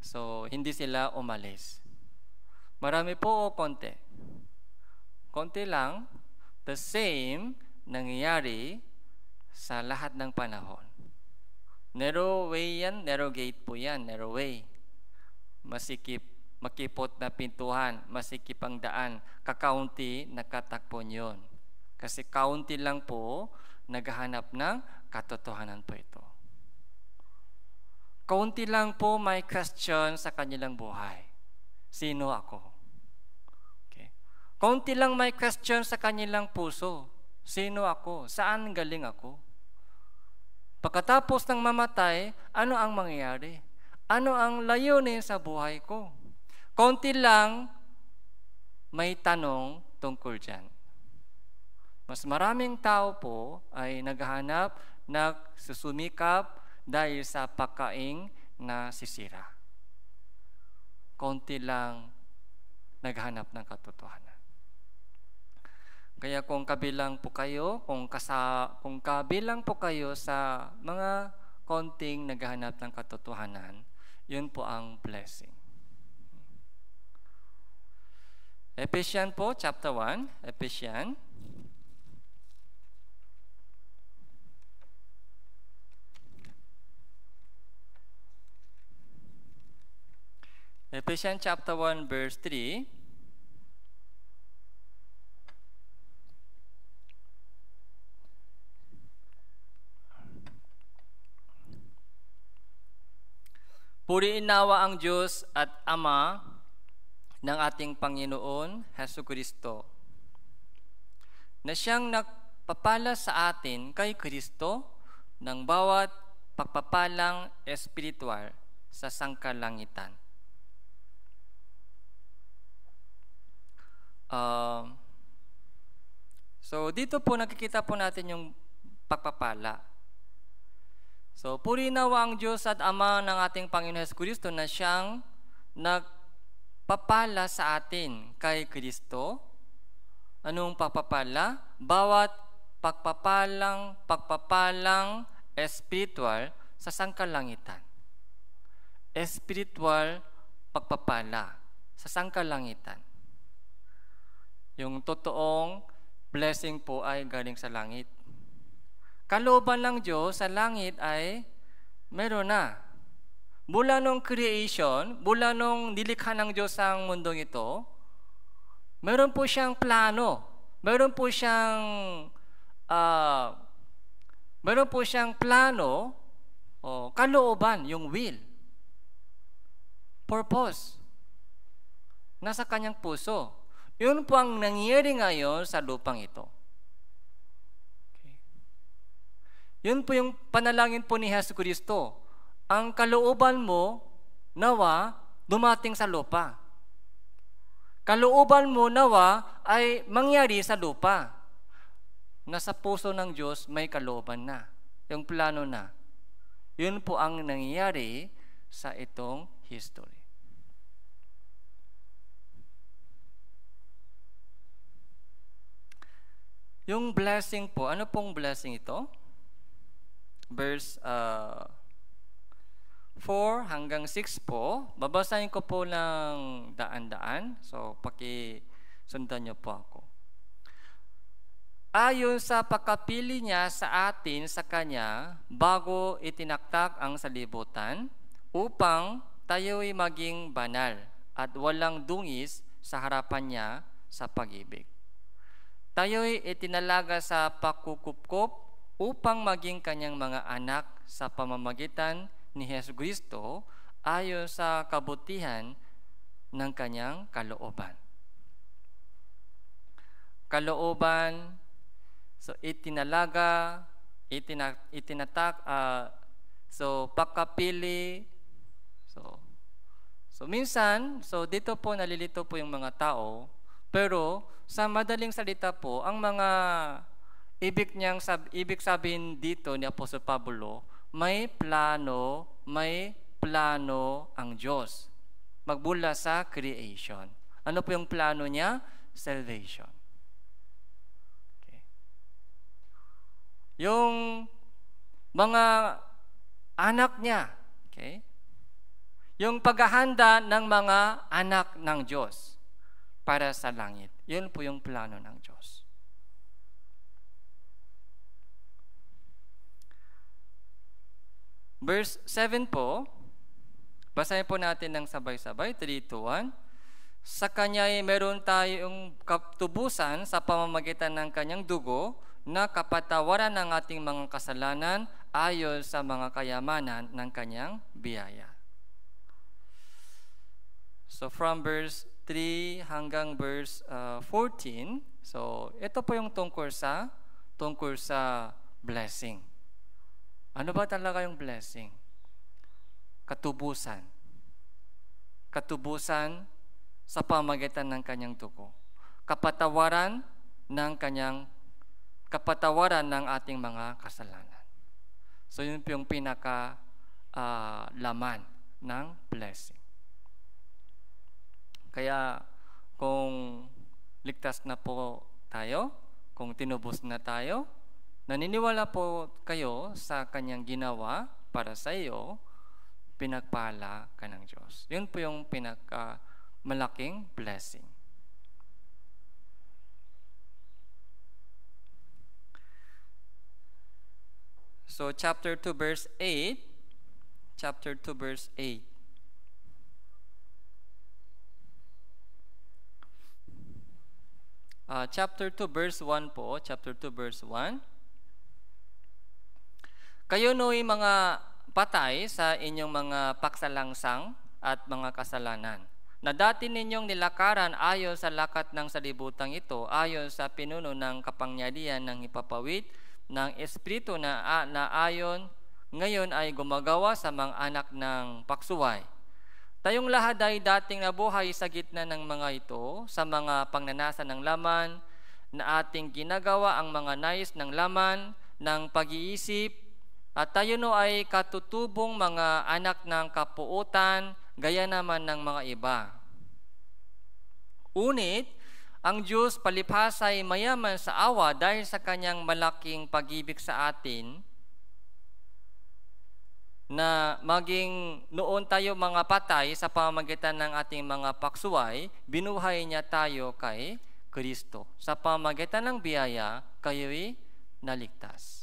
So, hindi sila umalis. Marami po o konti? Konti lang. The same nangyayari sa lahat ng panahon. Narrow way yan, narrow gate po yan, narrow way. Masikip makipot na pintuhan, masikipang ang daan. Kakaunti, nakatakpon yon. Kasi kaunti lang po, naghahanap ng katotohanan po ito. Kaunti lang po may question sa kanilang buhay. Sino ako? Okay. Kaunti lang may question sa kanilang puso. Sino ako? Saan galing ako? Pagkatapos ng mamatay, ano ang mangyayari? Ano ang layunin sa buhay ko? konti lang may tanong tungkol dyan. Mas maraming tao po ay naghahanap, nagsusumikap dahil sa pakaing na sisira. Konti lang naghanap ng katotohanan. Kaya kung kabilang po kayo, kung, kasa, kung kabilang po kayo sa mga konting naghahanap ng katotohanan, yun po ang blessing. Ephesians po, chapter 1, Ephesians. Ephesians chapter 1 verse 3 Puriin nawa ang Diyos at Ama ng ating Panginoon Heso Kristo na siyang nagpapala sa atin kay Kristo ng bawat pagpapalang espiritual sa sangkalangitan. Uh, so, dito po nakikita po natin yung pagpapala. So, puri ang Diyos at Ama ng ating Panginoon Hesus Kristo na siyang nag papala sa atin kay Kristo. Anong papapala? Bawat pagpapalang pagpapalang espiritual sa sangkalangitan. Espiritual pagpapala sa sangkalangitan. Yung totoong blessing po ay galing sa langit. Kalooban ng Diyos sa langit ay meron na Mula nung creation, mula nung nilikha ng Diyos ang mundong ito, meron po siyang plano. Meron po siyang uh, meron po siyang plano o oh, kalooban, yung will. Purpose. Nasa kanyang puso. Yun po ang nangyari ngayon sa lupang ito. Okay. Yun po yung panalangin po ni Jesus Kristo ang kalooban mo nawa dumating sa lupa. Kalooban mo nawa ay mangyari sa lupa. Nasa puso ng Diyos may kalooban na. Yung plano na. Yun po ang nangyari sa itong history. Yung blessing po, ano pong blessing ito? Verse uh, 4 hanggang 6 po. Babasahin ko po ng daan-daan. So, pakisundan niyo po ako. Ayon sa pakapili niya sa atin sa Kanya bago itinaktak ang salibutan upang tayo'y maging banal at walang dungis sa harapan niya sa pag-ibig. Tayo'y itinalaga sa pakukupkop upang maging kanyang mga anak sa pamamagitan ni Yesu Kristo ayon sa kabutihan ng kanyang kalooban. Kalooban, so itinalaga, itina, itinatak, uh, so pakapili, so So minsan, so dito po nalilito po yung mga tao, pero sa madaling salita po, ang mga ibig niyang sab ibig sabihin dito ni Apostol Pablo may plano, may plano ang Diyos. Magbula sa creation. Ano po yung plano niya? Salvation. Okay. Yung mga anak niya, okay? Yung paghahanda ng mga anak ng Diyos para sa langit. Yun po yung plano ng Diyos. Verse 7 po, basahin po natin ng sabay-sabay, 3 2, 1. Sa kanya meron tayong katubusan sa pamamagitan ng kanyang dugo na kapatawaran ng ating mga kasalanan ayon sa mga kayamanan ng kanyang biyaya. So from verse 3 hanggang verse uh, 14, so ito po yung tungkol sa tungkol sa blessing. Ano ba talaga yung blessing? Katubusan. Katubusan sa pamagitan ng kanyang dugo. Kapatawaran ng kanyang kapatawaran ng ating mga kasalanan. So yun yung pinaka uh, laman ng blessing. Kaya kung ligtas na po tayo, kung tinubos na tayo, Naniniwala po kayo sa kanyang ginawa para sa iyo, pinagpala ka ng Diyos. Yun po yung pinaka malaking blessing. So chapter 2 verse 8, chapter 2 verse 8. Uh, ah, chapter 2 verse 1 po, chapter 2 verse 1. Kayo no'y mga patay sa inyong mga paksalangsang at mga kasalanan na dati ninyong nilakaran ayon sa lakat ng salibutang ito, ayon sa pinuno ng kapangyarihan ng ipapawid ng Espiritu na, na ayon ngayon ay gumagawa sa mga anak ng paksuway. Tayong lahat ay dating nabuhay sa gitna ng mga ito, sa mga pangnanasa ng laman, na ating ginagawa ang mga nais ng laman, ng pag-iisip, at tayo no ay katutubong mga anak ng kapuotan, gaya naman ng mga iba. Unit, ang Diyos palibhas ay mayaman sa awa dahil sa kanyang malaking pag-ibig sa atin na maging noon tayo mga patay sa pamamagitan ng ating mga paksuway, binuhay niya tayo kay Kristo. Sa pamamagitan ng biyaya, kayo'y naligtas.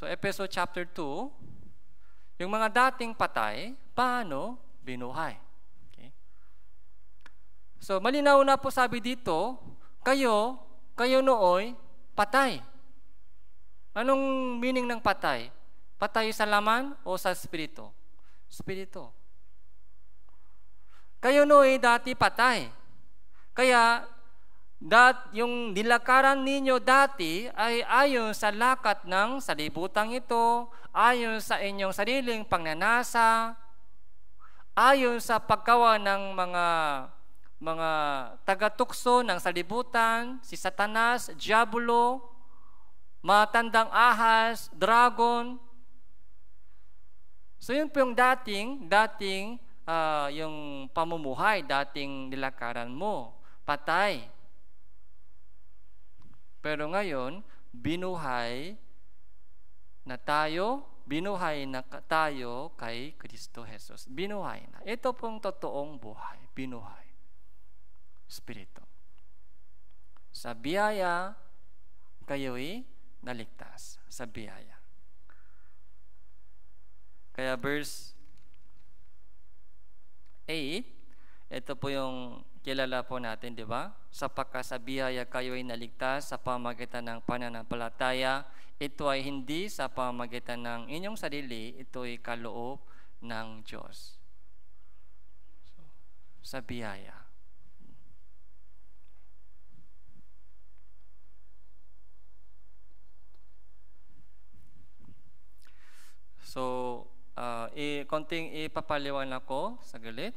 So, Epeso chapter 2, yung mga dating patay, paano binuhay? Okay. So, malinaw na po sabi dito, kayo, kayo nooy, patay. Anong meaning ng patay? Patay sa laman o sa spirito? Spirito. Kayo nooy dati patay. Kaya, that yung nilakaran ninyo dati ay ayon sa lakat ng salibutang ito, ayon sa inyong sariling pagnanasa, ayon sa pagkawa ng mga mga tagatukso ng salibutan, si Satanas, Diablo, matandang ahas, dragon. So yun po yung dating, dating uh, yung pamumuhay, dating nilakaran mo, patay. Pero ngayon, binuhay na tayo, binuhay na tayo kay Kristo Jesus. Binuhay na. Ito pong totoong buhay, binuhay. Spirito. Sa biyaya, kayo'y naligtas. Sa biyaya. Kaya verse 8, ito po yung kilala po natin, di ba? Sapagkat sa biyaya kayo'y naligtas sa pamagitan ng pananampalataya, ito ay hindi sa pamagitan ng inyong sarili, ito'y kaloob ng Diyos. So, sa biyaya. So, uh, i konting ipapaliwan ako sa galit.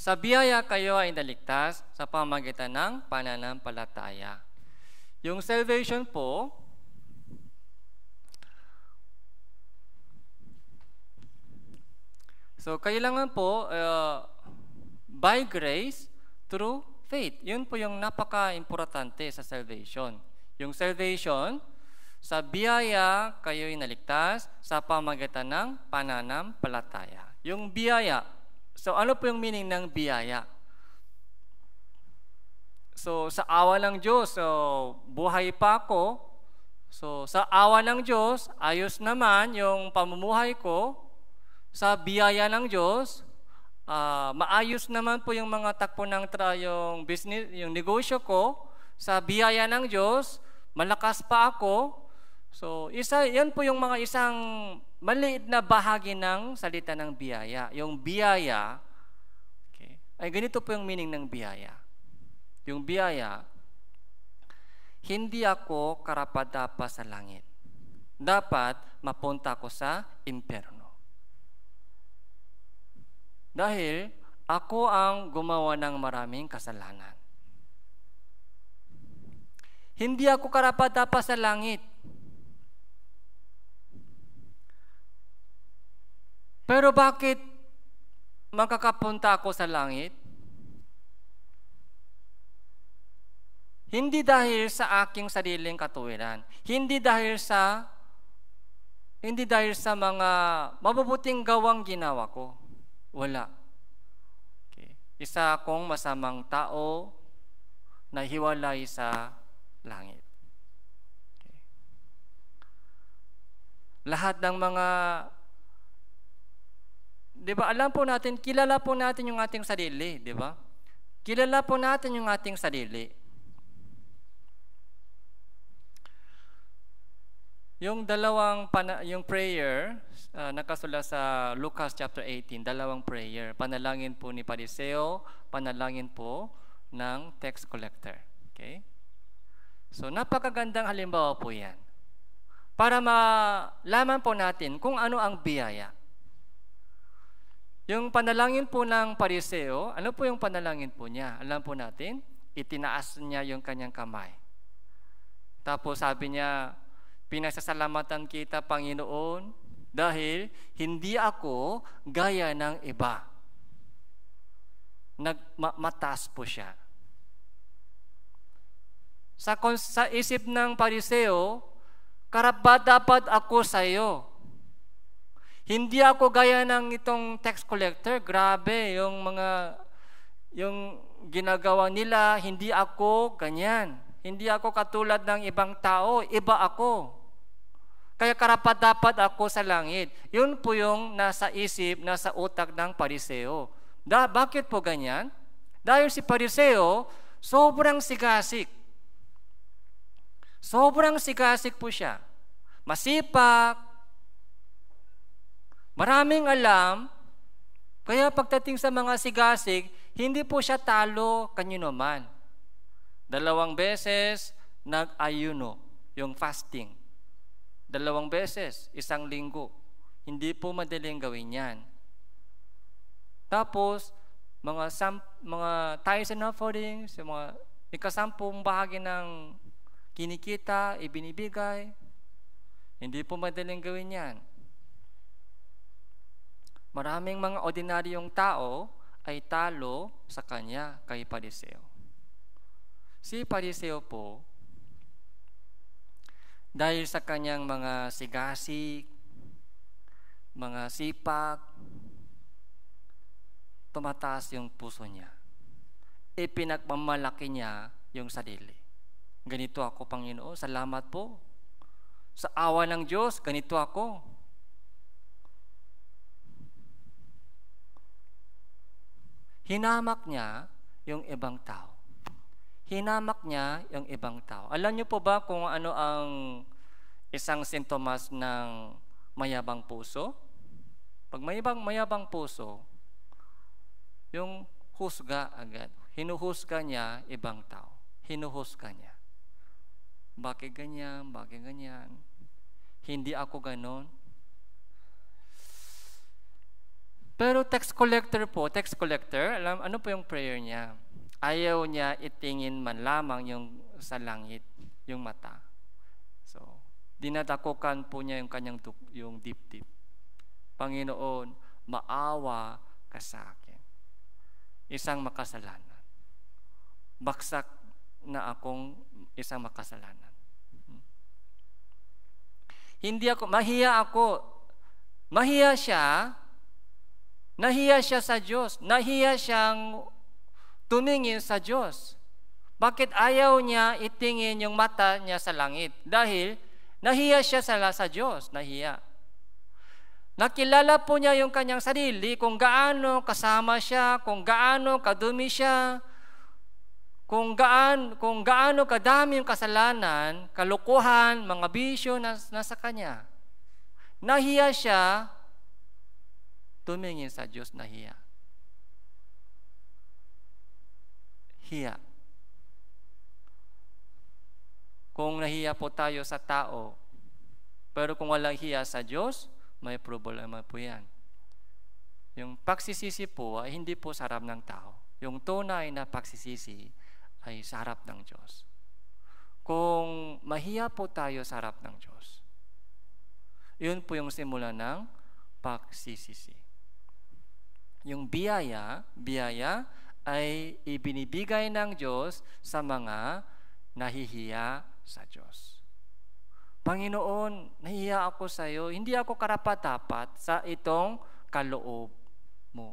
Sa biyaya kayo ay naligtas sa pamagitan ng pananampalataya. Yung salvation po, So, kailangan po, uh, by grace, through faith. Yun po yung napaka-importante sa salvation. Yung salvation, sa biyaya ay naligtas sa pamagitan ng pananampalataya. Yung biyaya, So ano po yung meaning ng biyaya? So sa awa ng Diyos, so buhay pa ako. So sa awa ng Diyos, ayos naman yung pamumuhay ko. Sa biyaya ng Diyos, uh, maayos naman po yung mga takpo ng tra, yung business, yung negosyo ko. Sa biyaya ng Diyos, malakas pa ako. So isa, yan po yung mga isang maliit na bahagi ng salita ng biyaya. Yung biyaya, okay, ay ganito po yung meaning ng biyaya. Yung biyaya, hindi ako karapat-dapat sa langit. Dapat mapunta ako sa impyerno. Dahil ako ang gumawa ng maraming kasalanan. Hindi ako karapat dapat sa langit. Pero bakit makakapunta ako sa langit? Hindi dahil sa aking sariling katuwiran. Hindi dahil sa hindi dahil sa mga mabubuting gawang ginawa ko. Wala. Okay. Isa akong masamang tao na hiwalay sa langit. Okay. Lahat ng mga 'Di ba? Alam po natin, kilala po natin yung ating sarili, 'di ba? Kilala po natin yung ating sarili. Yung dalawang pana, yung prayer uh, ah, nakasula sa Lucas chapter 18, dalawang prayer. Panalangin po ni Pariseo, panalangin po ng tax collector. Okay? So napakagandang halimbawa po 'yan. Para malaman po natin kung ano ang biyaya. Yung panalangin po ng pariseo, ano po yung panalangin po niya? Alam po natin, itinaas niya yung kanyang kamay. Tapos sabi niya, pinagsasalamatan kita Panginoon dahil hindi ako gaya ng iba. Nagmatas po siya. Sa, sa isip ng pariseo, karapat dapat ako sa iyo. Hindi ako gaya ng itong tax collector. Grabe, yung mga, yung ginagawa nila, hindi ako ganyan. Hindi ako katulad ng ibang tao, iba ako. Kaya karapat-dapat ako sa langit. Yun po yung nasa isip, nasa utak ng pariseo. Da, bakit po ganyan? Dahil si pariseo, sobrang sigasik. Sobrang sigasik po siya. Masipak, Maraming alam, kaya pagdating sa mga sigasig, hindi po siya talo kanyo naman. Dalawang beses nag-ayuno, yung fasting. Dalawang beses, isang linggo. Hindi po madaling gawin yan. Tapos, mga, sam, mga tithes and offerings, yung mga ikasampung bahagi ng kinikita, ibinibigay, hindi po madaling gawin yan. Maraming mga ordinaryong tao ay talo sa kanya kay Pariseo. Si Pariseo po, dahil sa kanyang mga sigasig, mga sipak, tumataas yung puso niya. Ipinagmamalaki niya yung sarili. Ganito ako, Panginoon. Salamat po. Sa awa ng Diyos, ganito ako. Hinamak niya yung ibang tao. Hinamak niya yung ibang tao. Alam niyo po ba kung ano ang isang sintomas ng mayabang puso? Pag mayabang, mayabang puso, yung husga agad. Hinuhusga niya ibang tao. Hinuhusga niya. Bakit ganyan? Bakit ganyan? Hindi ako ganon. Pero tax collector po, tax collector, alam, ano po yung prayer niya? Ayaw niya itingin man lamang yung sa langit, yung mata. So, dinadakokan po niya yung kanyang yung dip-dip. Panginoon, maawa ka sa akin. Isang makasalanan. Baksak na akong isang makasalanan. Hindi ako, mahiya ako. Mahiya siya Nahiya siya sa Diyos. Nahiya siyang tumingin sa Diyos. Bakit ayaw niya itingin yung mata niya sa langit? Dahil nahiya siya sa, sa Diyos. Nahiya. Nakilala po niya yung kanyang sarili kung gaano kasama siya, kung gaano kadumi siya, kung gaano, kung gaano kadami yung kasalanan, kalukuhan, mga bisyo na nasa kanya. Nahiya siya tumingin sa Diyos na hiya. Hiya. Kung nahiya po tayo sa tao, pero kung walang hiya sa Diyos, may problema po yan. Yung pagsisisi po ay hindi po sa harap ng tao. Yung tunay na pagsisisi ay sa harap ng Diyos. Kung mahiya po tayo sa harap ng Diyos, yun po yung simula ng pagsisisi. Yung biyaya, biyaya ay ibinibigay ng Diyos sa mga nahihiya sa Diyos. Panginoon, nahihiya ako sa iyo. Hindi ako karapat-dapat sa itong kaloob mo.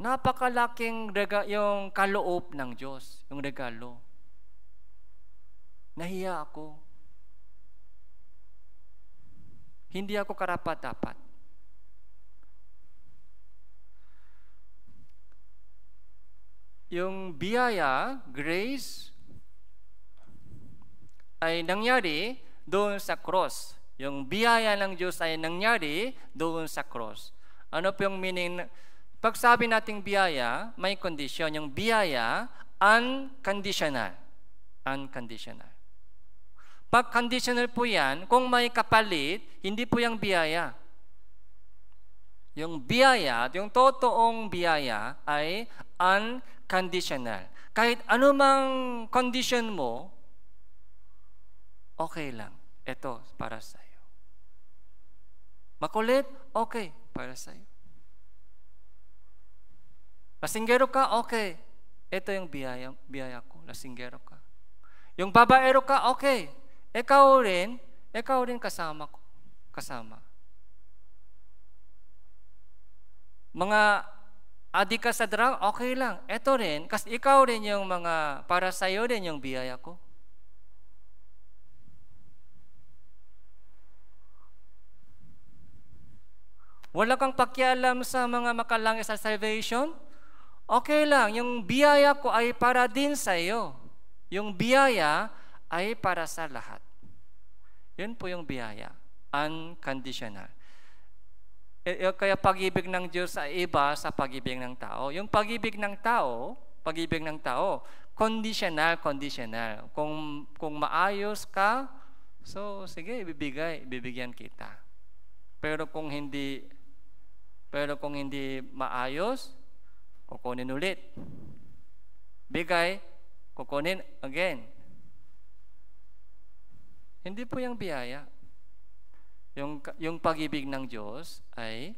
Napakalaking rega, yung kaloob ng Diyos, yung regalo. Nahiya ako. Hindi ako karapat-dapat. yung biyaya, grace, ay nangyari doon sa cross. Yung biyaya ng Diyos ay nangyari doon sa cross. Ano po yung meaning? Pag sabi nating biyaya, may condition. Yung biyaya, unconditional. Unconditional. Pag conditional po yan, kung may kapalit, hindi po yung biyaya. Yung biyaya, yung totoong biyaya ay unconditional conditional. Kahit anumang condition mo, okay lang. Ito, para sa'yo. Makulit, okay, para sa'yo. Lasinggero ka, okay. Ito yung biyaya, biyaya ko, lasinggero ka. Yung babaero ka, okay. Ikaw rin, ikaw rin kasama ko. Kasama. Mga Adi ka sa drug, okay lang. Ito rin, kasi ikaw rin yung mga, para sa'yo rin yung biyaya ko. Wala kang pakialam sa mga makalangis sa salvation, okay lang, yung biyaya ko ay para din sa'yo. Yung biyaya ay para sa lahat. Yun po yung biyaya, unconditional. Eh, eh, kaya pag-ibig ng Diyos ay iba sa pag-ibig ng tao. Yung pag-ibig ng tao, pag-ibig ng tao, conditional, conditional. Kung, kung maayos ka, so sige, ibibigay, bibigyan kita. Pero kung hindi, pero kung hindi maayos, kukunin ulit. Bigay, kukunin again. Hindi po yung biyaya. Yung, yung pag-ibig ng Diyos ay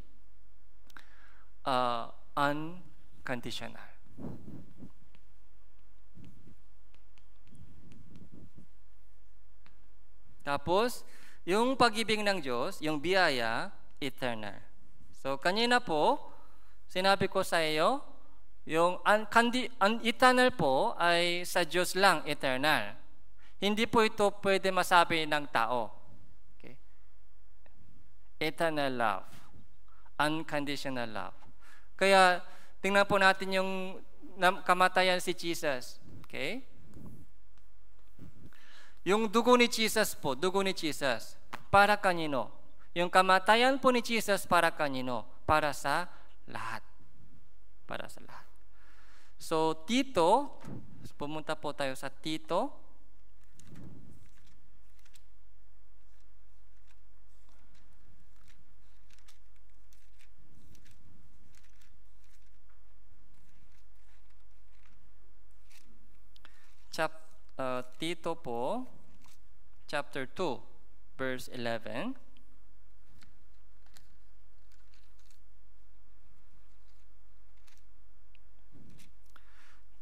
uh, unconditional. Tapos, yung pag-ibig ng Diyos, yung biyaya, eternal. So, kanina po, sinabi ko sa iyo, yung un, un eternal po ay sa Diyos lang eternal. Hindi po ito pwede masabi ng tao eternal love, unconditional love. Kaya tingnan po natin yung kamatayan si Jesus. Okay? Yung dugo ni Jesus po, dugo ni Jesus, para kanino? Yung kamatayan po ni Jesus para kanino? Para sa lahat. Para sa lahat. So, Tito, pumunta po tayo sa Tito chap, uh, Tito po, chapter 2, verse 11.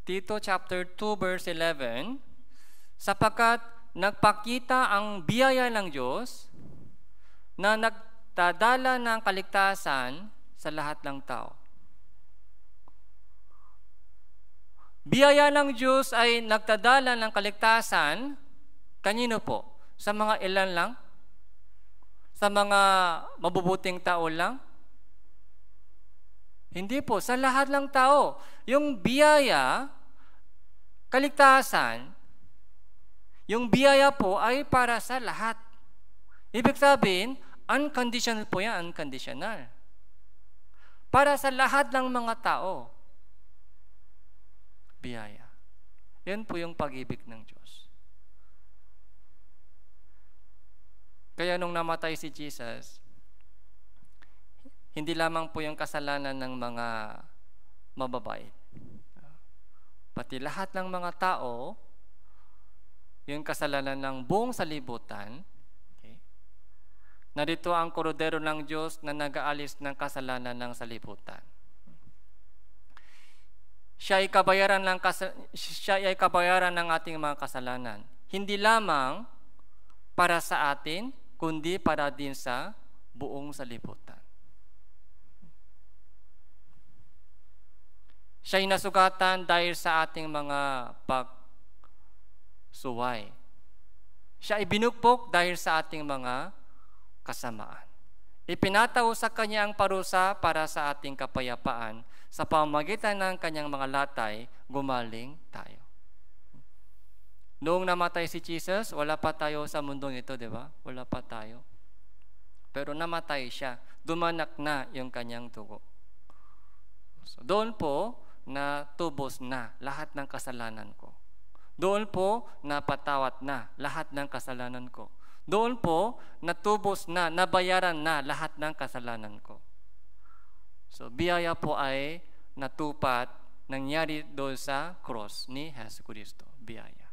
Tito chapter 2 verse 11 sapagkat nagpakita ang biyaya ng Diyos na nagtadala ng kaligtasan sa lahat ng tao. Biyaya ng Diyos ay nagtadala ng kaligtasan kanino po? Sa mga ilan lang? Sa mga mabubuting tao lang? Hindi po, sa lahat lang tao. Yung biyaya, kaligtasan, yung biyaya po ay para sa lahat. Ibig sabihin, unconditional po yan, unconditional. Para sa lahat ng mga tao biyaya. Yan po yung pag-ibig ng Diyos. Kaya nung namatay si Jesus, hindi lamang po yung kasalanan ng mga mababait. Pati lahat ng mga tao, yung kasalanan ng buong salibutan, okay? narito ang korodero ng Diyos na nag-aalis ng kasalanan ng salibutan. Siya ay kabayaran ng siya ay kabayaran ng ating mga kasalanan. Hindi lamang para sa atin, kundi para din sa buong salibutan. Siya ay nasugatan dahil sa ating mga pagsuway. Siya ay binukpok dahil sa ating mga kasamaan. Ipinataw sa kanya ang parusa para sa ating kapayapaan sa pamagitan ng kanyang mga latay, gumaling tayo. Noong namatay si Jesus, wala pa tayo sa mundong ito, di ba? Wala pa tayo. Pero namatay siya. Dumanak na yung kanyang dugo. So, doon po, na tubos na lahat ng kasalanan ko. Doon po, napatawat na lahat ng kasalanan ko. Doon po, natubos na, nabayaran na lahat ng kasalanan ko. So, biyaya po ay natupad nangyari doon sa cross ni Jesus Kristo. Biyaya.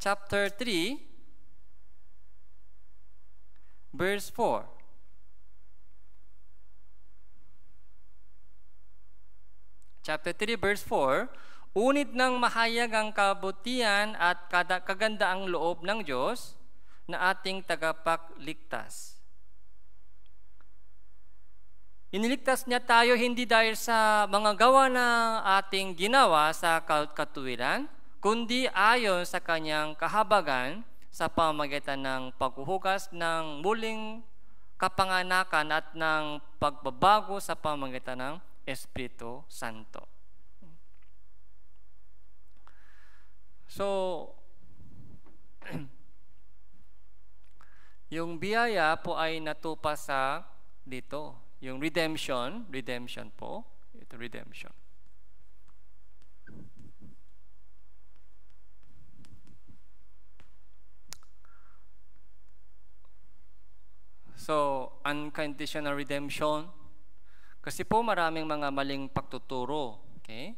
Chapter 3, verse 4. Chapter 3, verse 4, Unit ng mahayag ang kabutihan at kagandaang loob ng Diyos na ating tagapagligtas Iniligtas niya tayo hindi dahil sa mga gawa na ating ginawa sa katwiran, kundi ayon sa kanyang kahabagan sa pamagitan ng paghuhugas ng muling kapanganakan at ng pagbabago sa pamagitan ng Espiritu Santo. So, yung biyaya po ay natupa sa dito, yung redemption, redemption po, ito redemption. So, unconditional redemption. Kasi po maraming mga maling pagtuturo. Okay?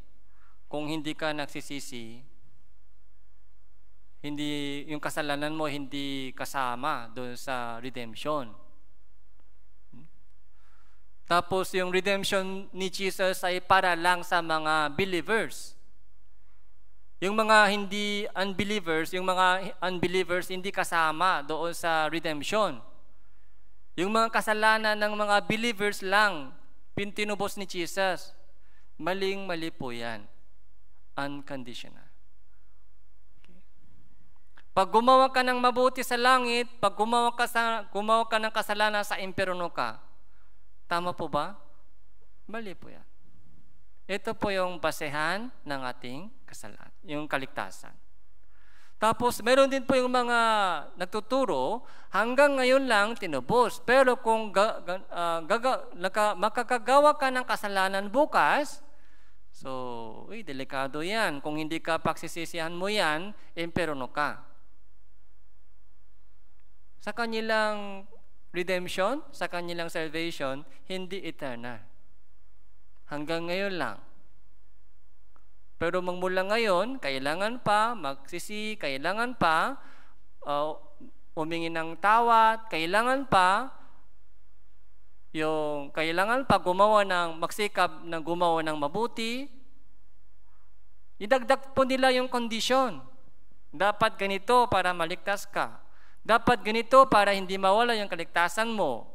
Kung hindi ka nagsisisi, hindi, yung kasalanan mo hindi kasama doon sa redemption. Tapos yung redemption ni Jesus ay para lang sa mga believers. Yung mga hindi unbelievers, yung mga unbelievers hindi kasama doon sa redemption. Yung mga kasalanan ng mga believers lang pintinubos ni Jesus. Maling mali po yan. Unconditional. Pag gumawa ka ng mabuti sa langit, pag gumawa ka, sa, gumawa ka ng kasalanan sa imperno ka, Tama po ba? Mali po yan. Ito po yung basehan ng ating kasalan, yung kaligtasan. Tapos meron din po yung mga nagtuturo hanggang ngayon lang tinubos. Pero kung ga, ga, uh, gaga, laka, makakagawa ka ng kasalanan bukas, so, uy, delikado yan. Kung hindi ka pagsisisihan mo yan, emperono ka. Sa kanilang redemption sa kanilang salvation, hindi eternal. Hanggang ngayon lang. Pero magmula ngayon, kailangan pa magsisi, kailangan pa uh, umingi ng tawad, kailangan pa yung kailangan pa gumawa ng magsikap ng gumawa ng mabuti. Idagdag po nila yung kondisyon. Dapat ganito para maligtas ka. Dapat ganito para hindi mawala yung kaligtasan mo.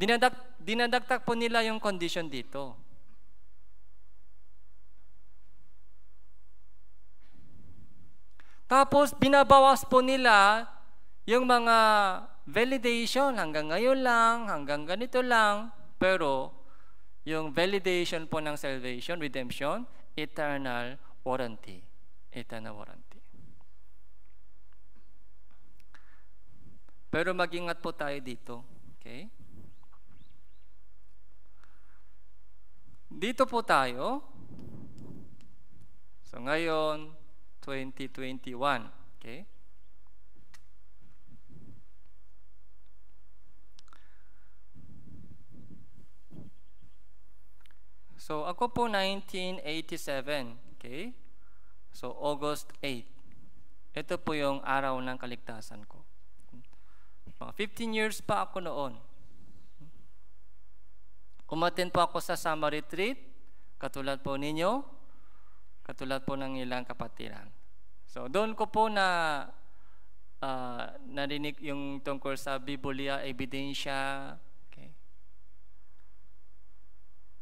Dinadag, dinadaktak po nila yung condition dito. Tapos binabawas po nila yung mga validation hanggang ngayon lang, hanggang ganito lang. Pero yung validation po ng salvation, redemption, eternal warranty. Eternal warranty. Pero magingat po tayo dito. Okay? Dito po tayo. So ngayon, 2021. Okay? So ako po 1987. Okay? So August 8. Ito po yung araw ng kaligtasan ko. Mga 15 years pa ako noon. Umaten po ako sa summer retreat, katulad po ninyo, katulad po ng ilang kapatiran. So doon ko po na uh, narinig yung tungkol sa Biblia, ebidensya, okay.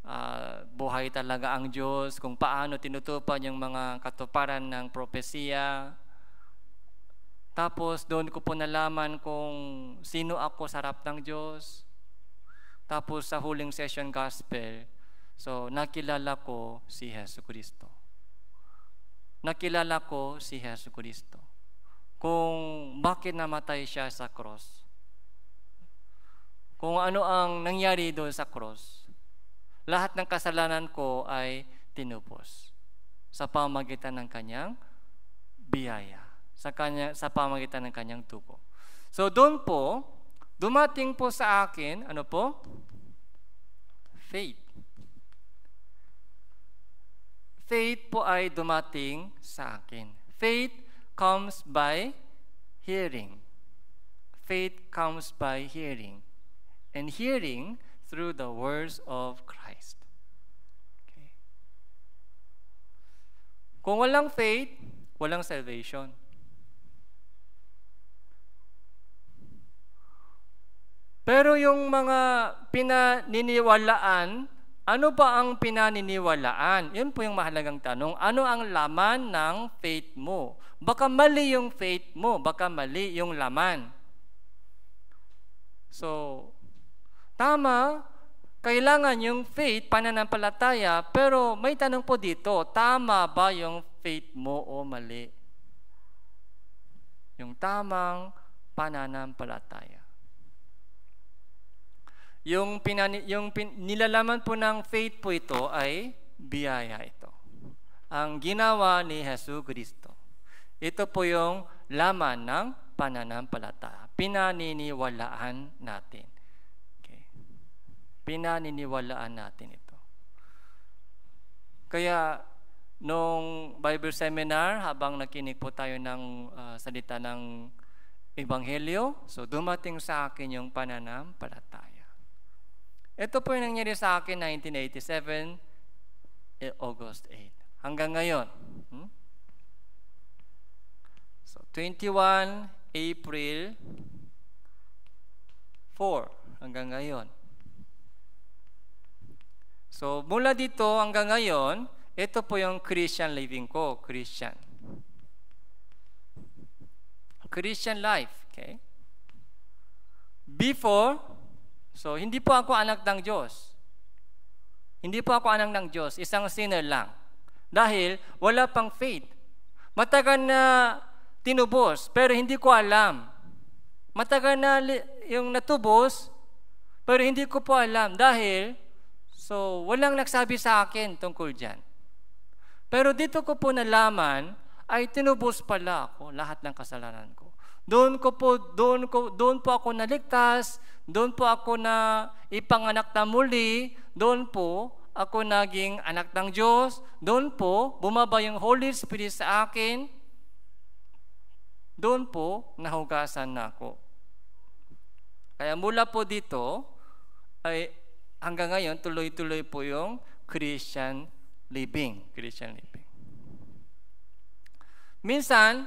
uh, buhay talaga ang Diyos, kung paano tinutupan yung mga katuparan ng propesya, tapos doon ko po nalaman kung sino ako sa harap ng Diyos. Tapos sa huling session gospel, so nakilala ko si Yesu Kristo. Nakilala ko si Yesu Kristo. Kung bakit namatay siya sa cross. Kung ano ang nangyari doon sa cross. Lahat ng kasalanan ko ay tinupos sa pamagitan ng kanyang biyaya sa, kanya, sa pamagitan ng kanyang dugo. So doon po, dumating po sa akin, ano po? Faith. Faith po ay dumating sa akin. Faith comes by hearing. Faith comes by hearing. And hearing through the words of Christ. Okay. Kung walang faith, walang salvation. Pero yung mga pinaniniwalaan, ano ba ang pinaniniwalaan? Yun po yung mahalagang tanong. Ano ang laman ng faith mo? Baka mali yung faith mo, baka mali yung laman. So, tama, kailangan yung faith, pananampalataya, pero may tanong po dito, tama ba yung faith mo o mali? Yung tamang pananampalataya. Yung, pinani, yung pin, nilalaman po ng faith po ito ay biyaya ito. Ang ginawa ni Hesus Kristo. Ito po yung laman ng pananampalataya. Pinaniniwalaan natin. Okay. Pinaniniwalaan natin ito. Kaya nung Bible seminar habang nakinig po tayo ng uh, salita ng Ebanghelyo, so dumating sa akin yung pananampalataya. Ito po yung nangyari sa akin 1987, eh, August 8. Hanggang ngayon. Hmm? So, 21 April 4 hanggang ngayon. So, mula dito hanggang ngayon, ito po yung Christian living ko, Christian. Christian life, okay? Before, So, hindi po ako anak ng Diyos. Hindi po ako anak ng Diyos. Isang sinner lang. Dahil wala pang faith. Matagal na tinubos, pero hindi ko alam. Matagal na yung natubos, pero hindi ko po alam. Dahil, so, walang nagsabi sa akin tungkol dyan. Pero dito ko po nalaman, ay tinubos pala ako lahat ng kasalanan ko. Doon ko po, doon ko, doon po ako naligtas, doon po ako na ipanganak na muli, doon po ako naging anak ng Diyos, doon po bumaba yung Holy Spirit sa akin, doon po nahugasan na ako. Kaya mula po dito, ay hanggang ngayon, tuloy-tuloy po yung Christian living. Christian living. Minsan,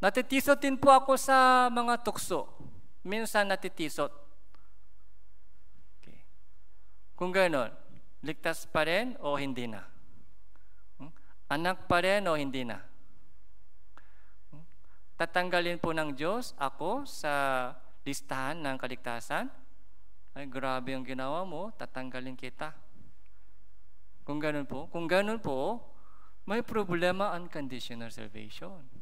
natitiso din po ako sa mga tukso minsan natitisot. Okay. Kung gano'n, ligtas pa rin o hindi na? Hmm? Anak pa rin o hindi na? Hmm? Tatanggalin po ng Diyos ako sa listahan ng kaligtasan? Ay, grabe ang ginawa mo, tatanggalin kita. Kung ganun po, kung ganun po, may problema unconditional salvation.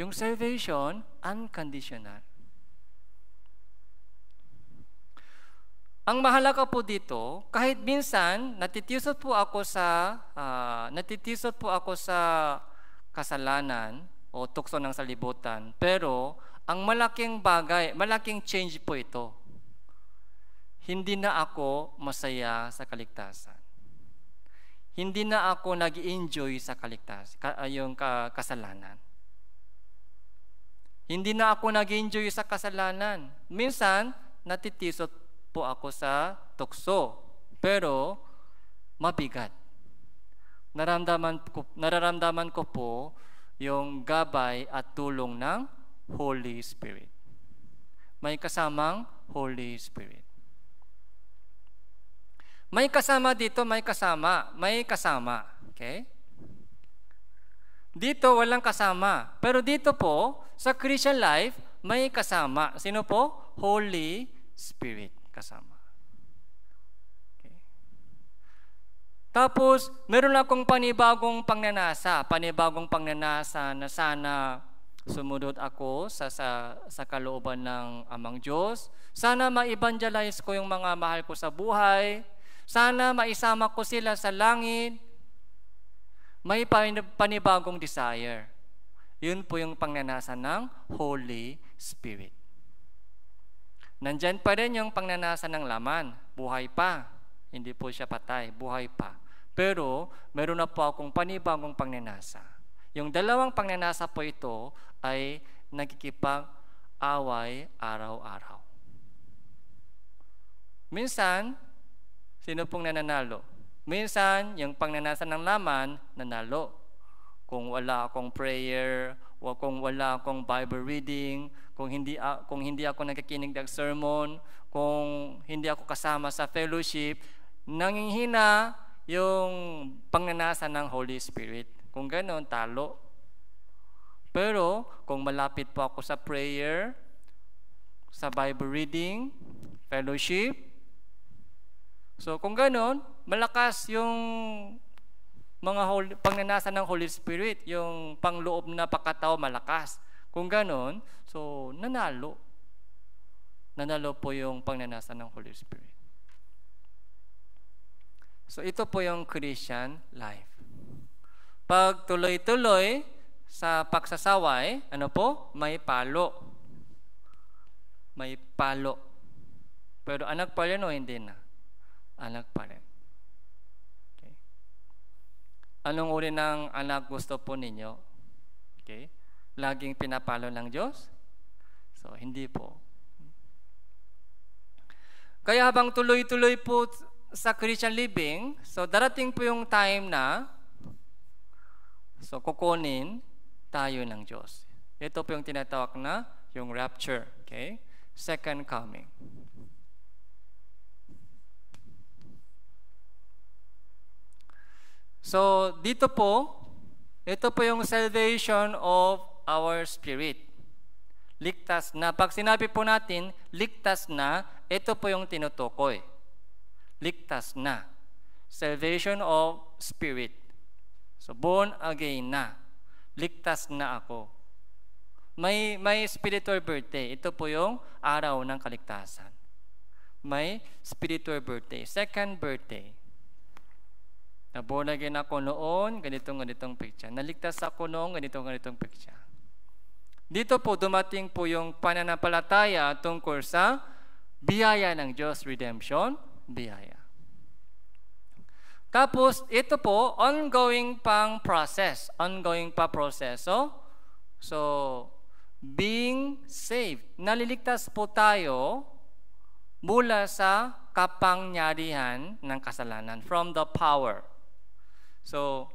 Yung salvation, unconditional. Ang mahalaga po dito, kahit minsan natitisot po ako sa uh, ah, natitisot po ako sa kasalanan o tukso ng salibutan, pero ang malaking bagay, malaking change po ito. Hindi na ako masaya sa kaligtasan. Hindi na ako nag-enjoy sa kaligtasan, ah, yung kasalanan hindi na ako nag-enjoy sa kasalanan. Minsan, natitisot po ako sa tukso. Pero, mabigat. Nararamdaman ko, nararamdaman ko po yung gabay at tulong ng Holy Spirit. May kasamang Holy Spirit. May kasama dito, may kasama, may kasama. Okay? Dito walang kasama. Pero dito po, sa Christian life, may kasama. Sino po? Holy Spirit kasama. Okay. Tapos, meron akong panibagong pangnanasa, panibagong pangnanasa na sana sumunod ako sa, sa, sa kalooban ng Amang Diyos. Sana ma-evangelize ko yung mga mahal ko sa buhay. Sana maisama ko sila sa langit may panibagong desire. Yun po yung pangnanasa ng Holy Spirit. Nandyan pa rin yung pangnanasa ng laman. Buhay pa. Hindi po siya patay. Buhay pa. Pero meron na po akong panibagong pangnanasa. Yung dalawang pangnanasa po ito ay nagkikipag-away araw-araw. Minsan, sino pong nananalo? Minsan, yung pagnanasa ng laman, nanalo. Kung wala akong prayer, o kung wala akong Bible reading, kung hindi, kung hindi ako nagkikinig ng sermon, kung hindi ako kasama sa fellowship, nanginghina yung pangnanasa ng Holy Spirit. Kung ganoon, talo. Pero kung malapit po ako sa prayer, sa Bible reading, fellowship, so kung ganoon, malakas yung mga holy, pagnanasa ng Holy Spirit, yung pangloob na pakatao malakas. Kung ganon, so nanalo. Nanalo po yung pagnanasa ng Holy Spirit. So ito po yung Christian life. Pag tuloy-tuloy sa pagsasaway, ano po? May palo. May palo. Pero anak pa rin o hindi na? Anak pa rin. Anong uri ng anak gusto po ninyo? Okay? Laging pinapalo ng Diyos? So, hindi po. Kaya habang tuloy-tuloy po sa Christian living, so darating po yung time na so kukunin tayo ng Diyos. Ito po yung tinatawag na yung rapture. Okay? Second coming. So, dito po, ito po yung salvation of our spirit. Ligtas na. Pag sinabi po natin, ligtas na, ito po yung tinutukoy. Ligtas na. Salvation of spirit. So, born again na. Ligtas na ako. May, may spiritual birthday. Ito po yung araw ng kaligtasan. May spiritual birthday. Second birthday. Naborn again ako noon, ganitong ganitong picture. Naligtas ako noon, ganitong ganitong picture. Dito po dumating po yung pananampalataya tungkol sa biyaya ng Diyos, redemption, biyaya. Tapos ito po, ongoing pang process, ongoing pa proseso. So, being saved. Naliligtas po tayo mula sa kapangyarihan ng kasalanan, from the power So,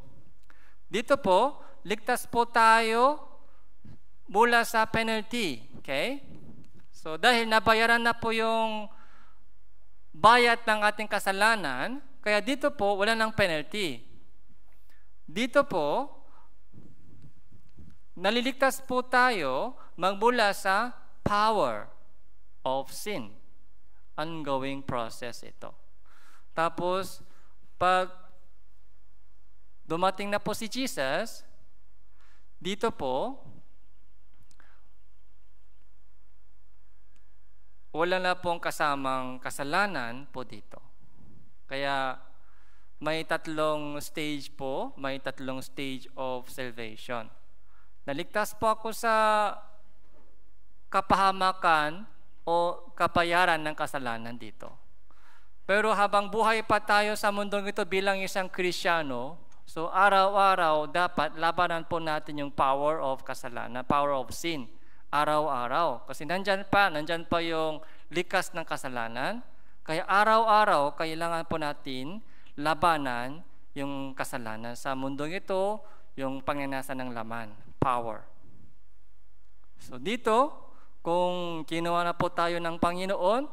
dito po, ligtas po tayo mula sa penalty. Okay? So, dahil nabayaran na po yung bayat ng ating kasalanan, kaya dito po, wala ng penalty. Dito po, naliligtas po tayo magmula sa power of sin. Ongoing process ito. Tapos, pag Dumating na po si Jesus, dito po, wala na pong kasamang kasalanan po dito. Kaya may tatlong stage po, may tatlong stage of salvation. Naligtas po ako sa kapahamakan o kapayaran ng kasalanan dito. Pero habang buhay pa tayo sa mundong ito bilang isang Krisyano, So araw-araw dapat labanan po natin yung power of kasalanan, power of sin. Araw-araw. Kasi nandyan pa, nandyan pa yung likas ng kasalanan. Kaya araw-araw kailangan po natin labanan yung kasalanan. Sa mundong ito, yung pangyanasan ng laman, power. So dito, kung kinuha na po tayo ng Panginoon,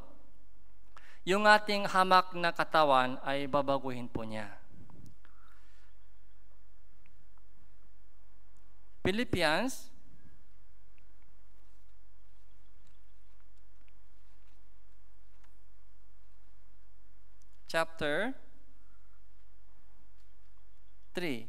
yung ating hamak na katawan ay babaguhin po niya. Philippians chapter 3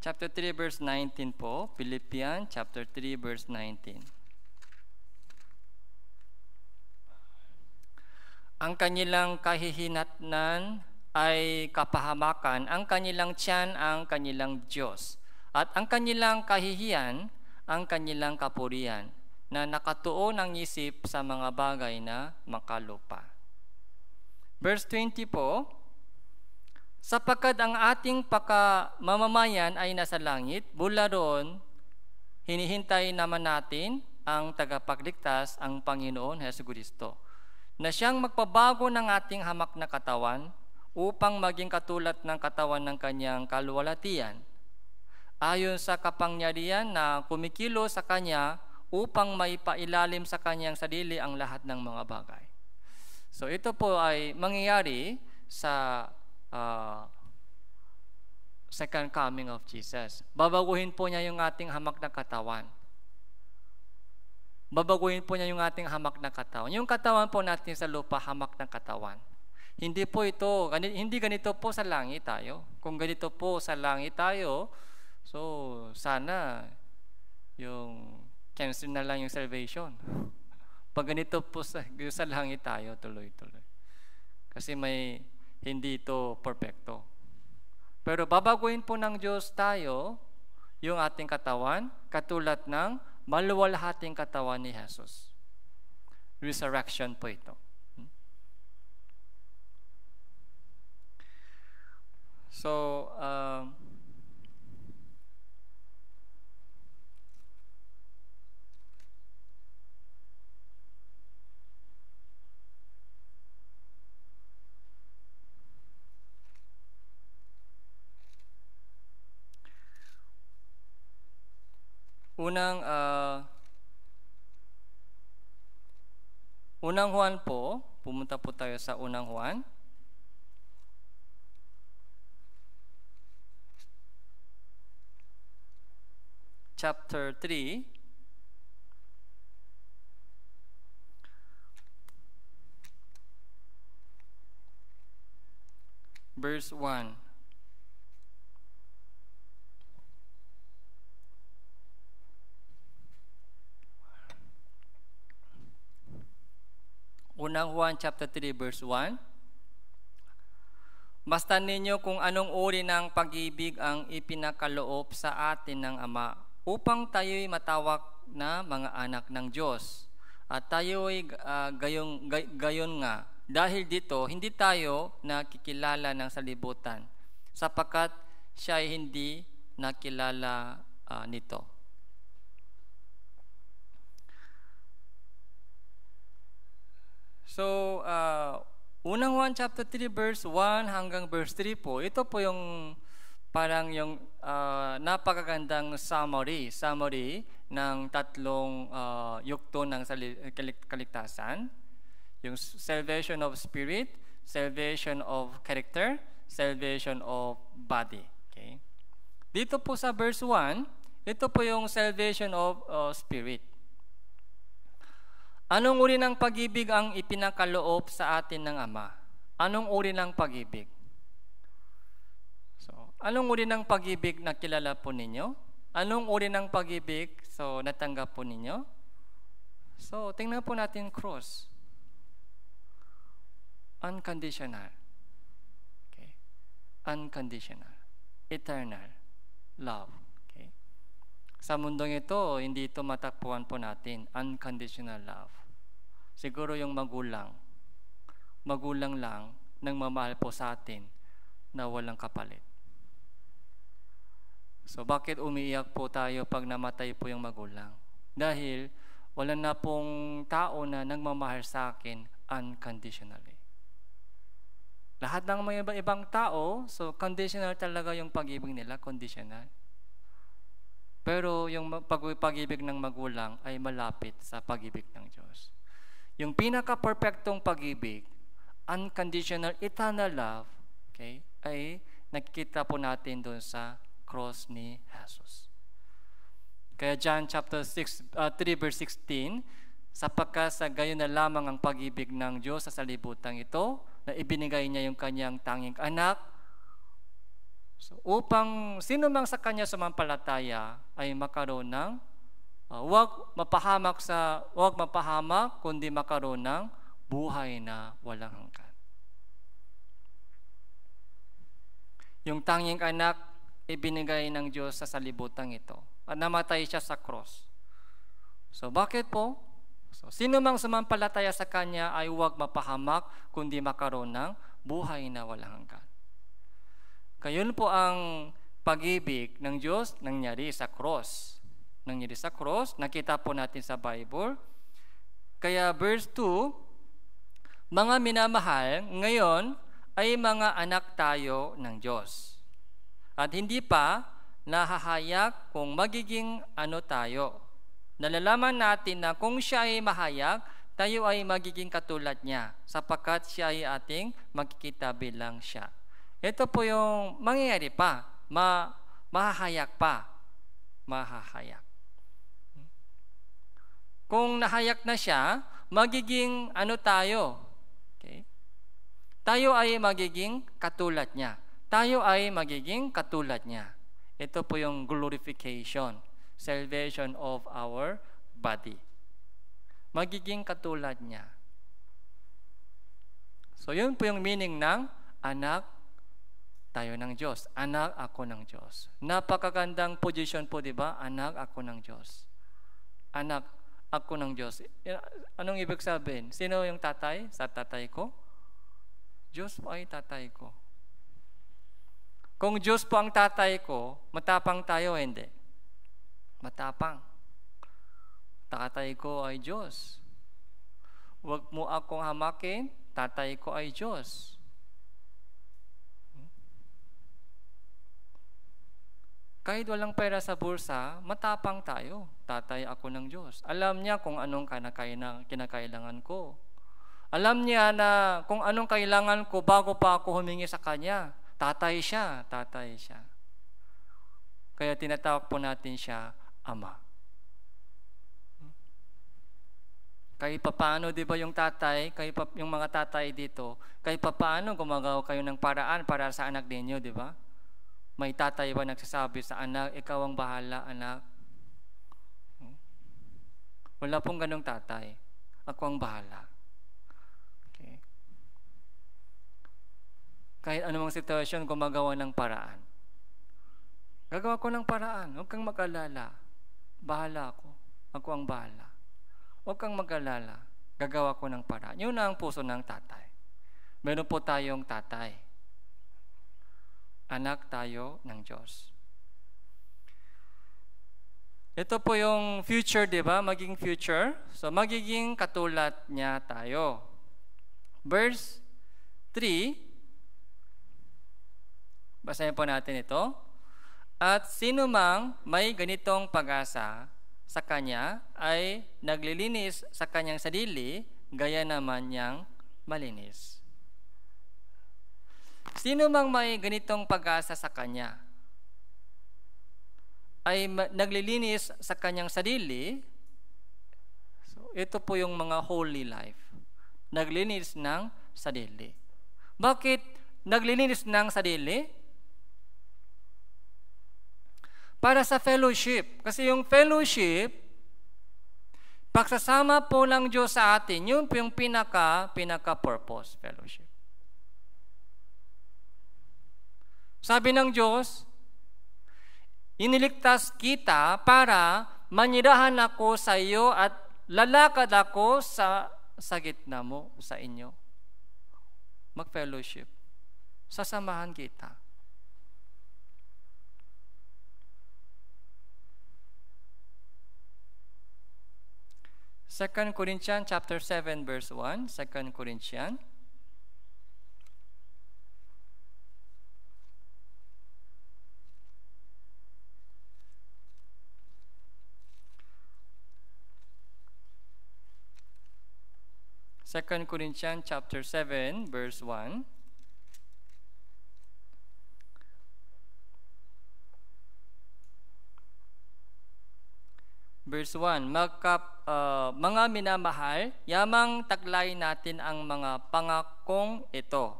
Chapter 3 verse 19 po, Philippians chapter 3 verse 19. Ang kanilang kahihinatnan ay kapahamakan, ang kanilang tiyan ang kanilang Diyos. At ang kanilang kahihiyan, ang kanilang kapurian na nakatuon ang isip sa mga bagay na makalupa. Verse 20 po, Sapagkat ang ating pakamamamayan ay nasa langit, bula roon, hinihintay naman natin ang tagapagligtas, ang Panginoon Heso Kristo na siyang magpabago ng ating hamak na katawan upang maging katulad ng katawan ng kanyang kalwalatian. Ayon sa kapangyarihan na kumikilo sa kanya upang maipailalim sa kanyang sarili ang lahat ng mga bagay. So ito po ay mangyayari sa uh, second coming of Jesus. Babaguhin po niya yung ating hamak na katawan babaguhin po niya yung ating hamak na katawan. Yung katawan po natin sa lupa, hamak ng katawan. Hindi po ito, hindi ganito po sa langit tayo. Kung ganito po sa langit tayo, so sana yung chemistry na lang yung salvation. Pag ganito po sa, sa langit tayo, tuloy-tuloy. Kasi may hindi ito perfecto. Pero babaguhin po ng Diyos tayo yung ating katawan katulad ng maluwalhating katawan ni Jesus. Resurrection po ito. Hmm? So, um, Unang uh, Unang Juan po, pumunta po tayo sa Unang Juan. Chapter 3 verse 1 Unang Juan chapter 3 verse 1. Basta ninyo kung anong uri ng pag-ibig ang ipinakaloob sa atin ng Ama upang tayo'y matawag na mga anak ng Diyos. At tayo'y uh, ah, gayon, gay, gayon nga. Dahil dito, hindi tayo nakikilala ng salibutan sapagkat siya ay hindi nakilala uh, nito. So, uh, unang 1 chapter 3 verse 1 hanggang verse 3 po, ito po yung parang yung uh, napakagandang summary, summary ng tatlong uh, yukto ng kaligtasan. Yung salvation of spirit, salvation of character, salvation of body. Okay? Dito po sa verse 1, ito po yung salvation of uh, spirit. Anong uri ng pag-ibig ang ipinakaloob sa atin ng Ama? Anong uri ng pag-ibig? So, anong uri ng pag-ibig na kilala po ninyo? Anong uri ng pag-ibig so natanggap po ninyo? So, tingnan po natin cross. Unconditional. Okay. Unconditional. Eternal. Love. Sa mundong ito, hindi ito matakpuan po natin. Unconditional love. Siguro yung magulang. Magulang lang nang mamahal po sa atin na walang kapalit. So bakit umiiyak po tayo pag namatay po yung magulang? Dahil wala na pong tao na nagmamahal sa akin unconditionally. Lahat ng mga ibang tao, so conditional talaga yung pag-ibig nila, conditional. Pero yung pag-ibig ng magulang ay malapit sa pag-ibig ng Diyos. Yung pinaka-perfectong pag-ibig, unconditional, eternal love, okay, ay nakikita po natin doon sa cross ni Jesus. Kaya John chapter 6, uh, 3 verse 16, sapagkat sa gayon na lamang ang pag-ibig ng Diyos sa salibutan ito, na ibinigay niya yung kanyang tanging anak So, upang sino mang sa kanya sumampalataya ay makaroon ng uh, ah, wag mapahamak sa wag mapahamak kundi makaroon ng buhay na walang hanggan. Yung tanging anak ibinigay ng Diyos sa salibutan ito at namatay siya sa cross. So bakit po? So, sino mang sumampalataya sa kanya ay huwag mapahamak kundi makaroon ng buhay na walang hanggan. Kayon po ang pag-ibig ng Diyos nangyari sa cross. Nangyari sa cross, nakita po natin sa Bible. Kaya verse 2, mga minamahal, ngayon ay mga anak tayo ng Diyos. At hindi pa nahahayak kung magiging ano tayo. Nalalaman natin na kung siya ay mahayag, tayo ay magiging katulad niya sapagkat siya ay ating makikita bilang siya. Ito po yung mangyayari pa, ma mahahayak pa, mahahayak. Kung nahayak na siya, magiging ano tayo? Okay? Tayo ay magiging katulad niya. Tayo ay magiging katulad niya. Ito po yung glorification, salvation of our body. Magiging katulad niya. So yun po yung meaning ng anak tayo ng Diyos. Anak ako ng Diyos. Napakagandang position po, di ba? Anak ako ng Diyos. Anak ako ng Diyos. Anong ibig sabihin? Sino yung tatay? Sa tatay ko? Diyos po ay tatay ko. Kung Diyos po ang tatay ko, matapang tayo, hindi. Matapang. Tatay ko ay Diyos. Huwag mo akong hamakin, tatay ko ay Diyos. Kahit walang pera sa bursa, matapang tayo. Tatay ako ng Diyos. Alam niya kung anong kinakailangan ko. Alam niya na kung anong kailangan ko bago pa ako humingi sa Kanya. Tatay siya, tatay siya. Kaya tinatawag po natin siya Ama. Kahit papaano, di ba yung tatay, kahit pa, yung mga tatay dito, kahit papaano gumagawa kayo ng paraan para sa anak ninyo, di ba? May tatay ba nagsasabi sa anak, ikaw ang bahala anak? Hmm? Wala pong ganong tatay. Ako ang bahala. Okay. Kahit anumang sitwasyon, gumagawa ng paraan. Gagawa ko ng paraan. Huwag kang mag-alala. Bahala ako. Ako ang bahala. Huwag kang mag-alala. Gagawa ko ng paraan. Yun na ang puso ng tatay. Meron po tayong tatay anak tayo ng Diyos. Ito po yung future, di ba? Magiging future. So, magiging katulad niya tayo. Verse 3, basahin po natin ito. At sino mang may ganitong pag-asa sa kanya ay naglilinis sa kanyang sadili gaya naman niyang malinis. Sino mang may ganitong pag-asa sa Kanya ay naglilinis sa kanyang sadili, so ito po yung mga holy life. Naglilinis ng sadili. Bakit naglilinis ng sadili? Para sa fellowship. Kasi yung fellowship, pagsasama po ng Diyos sa atin, yun po yung pinaka, pinaka-purpose fellowship. Sabi ng Diyos, iniligtas kita para manirahan ako sa iyo at lalakad ako sa, sa gitna mo, sa inyo. Mag-fellowship. Sasamahan kita. Second Corinthians chapter 7 verse 1, 2 Corinthians 2 Corinthians chapter 7 verse 1 Verse 1, Magkap, uh, mga minamahal, yamang taglay natin ang mga pangakong ito.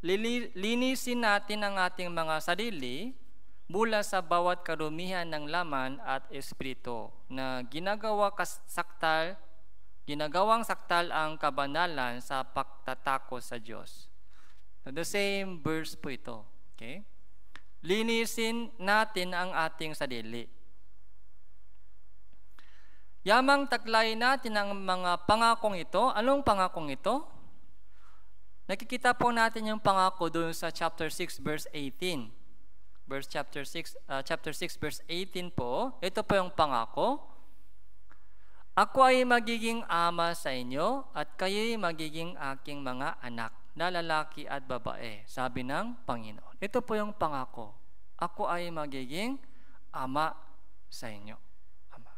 linisin natin ang ating mga sarili mula sa bawat karumihan ng laman at espiritu na ginagawa kasaktal ginagawang saktal ang kabanalan sa pagtatako sa Diyos. So the same verse po ito. Okay? Linisin natin ang ating sarili. Yamang taklay natin ang mga pangakong ito. Anong pangakong ito? Nakikita po natin yung pangako doon sa chapter 6 verse 18. Verse chapter 6 uh, ah, chapter 6 verse 18 po. Ito po yung pangako ako ay magiging ama sa inyo at kayo'y magiging aking mga anak na lalaki at babae, sabi ng Panginoon. Ito po yung pangako. Ako ay magiging ama sa inyo. Ama.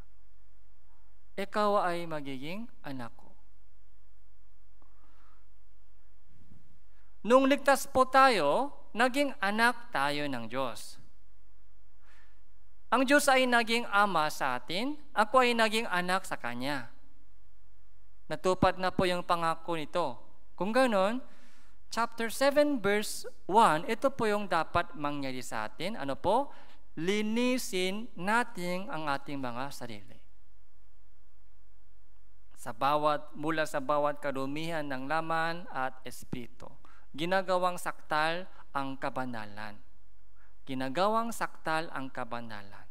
Ikaw ay magiging anak ko. Nung ligtas po tayo, naging anak tayo ng Diyos. Ang Diyos ay naging ama sa atin, ako ay naging anak sa Kanya. Natupad na po yung pangako nito. Kung ganon, chapter 7 verse 1, ito po yung dapat mangyari sa atin. Ano po? Linisin natin ang ating mga sarili. Sa bawat, mula sa bawat kadumihan ng laman at espiritu, ginagawang saktal ang kabanalan ginagawang saktal ang kabanalan.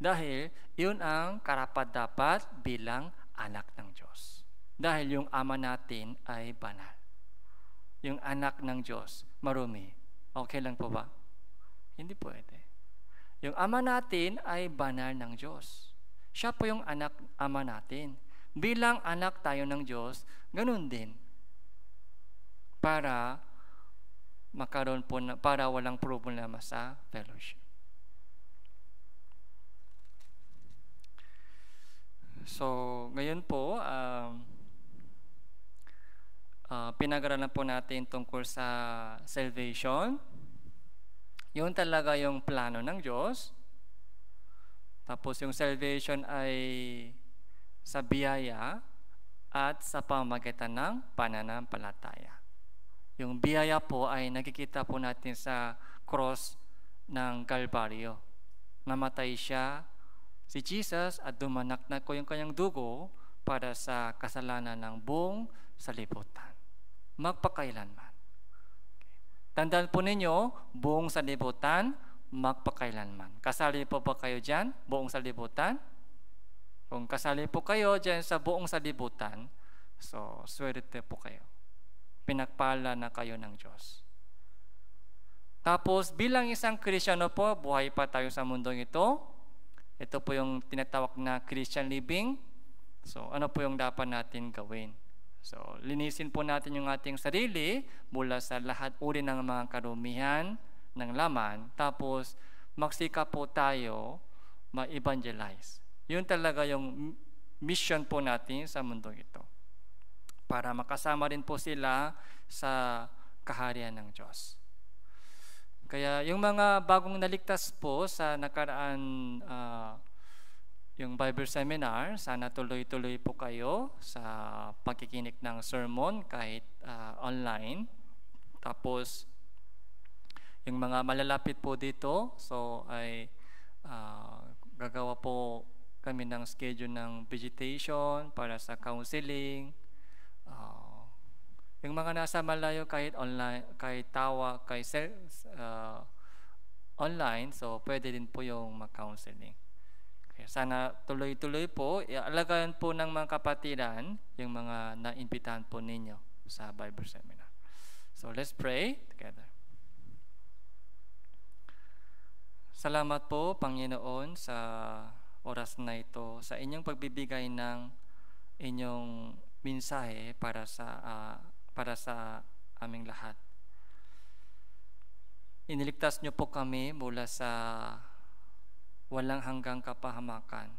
Dahil yun ang karapat-dapat bilang anak ng Diyos. Dahil yung ama natin ay banal. Yung anak ng Diyos, marumi. Okay lang po ba? Hindi pwede. Yung ama natin ay banal ng Diyos. Siya po yung anak ama natin. Bilang anak tayo ng Diyos, ganun din. Para makaroon po na, para walang problema sa fellowship. So, ngayon po, um, uh, pinag-aralan po natin tungkol sa salvation. Yun talaga yung plano ng Diyos. Tapos yung salvation ay sa biyaya at sa pamagitan ng pananampalataya. Yung biyaya po ay nakikita po natin sa cross ng Kalbaryo. Namatay siya, si Jesus, at dumanak na ko yung kanyang dugo para sa kasalanan ng buong salibutan. Magpakailanman. Tandaan po ninyo, buong salibutan, magpakailanman. Kasali po ba kayo dyan, buong salibutan? Kung kasali po kayo dyan sa buong salibutan, so swerte po kayo pinagpala na kayo ng Diyos. Tapos bilang isang Kristiyano po, buhay pa tayo sa mundong ito. Ito po yung tinatawag na Christian living. So ano po yung dapat natin gawin? So linisin po natin yung ating sarili mula sa lahat uri ng mga karumihan ng laman. Tapos magsika po tayo ma-evangelize. Yun talaga yung mission po natin sa mundong ito para makasama rin po sila sa kaharian ng Diyos. Kaya yung mga bagong naligtas po sa nakaraan uh, yung Bible Seminar, sana tuloy-tuloy po kayo sa pagkikinig ng sermon kahit uh, online. Tapos yung mga malalapit po dito, so ay uh, gagawa po kami ng schedule ng visitation para sa counseling, yung mga nasa malayo kahit online, kahit tawa, kahit uh, online, so pwede din po yung mag-counseling. Kaya sana tuloy-tuloy po, alagayan po ng mga kapatiran yung mga naimbitahan po ninyo sa Bible Seminar. So let's pray together. Salamat po, Panginoon, sa oras na ito, sa inyong pagbibigay ng inyong mensahe para sa uh, para sa aming lahat. Iniligtas niyo po kami mula sa walang hanggang kapahamakan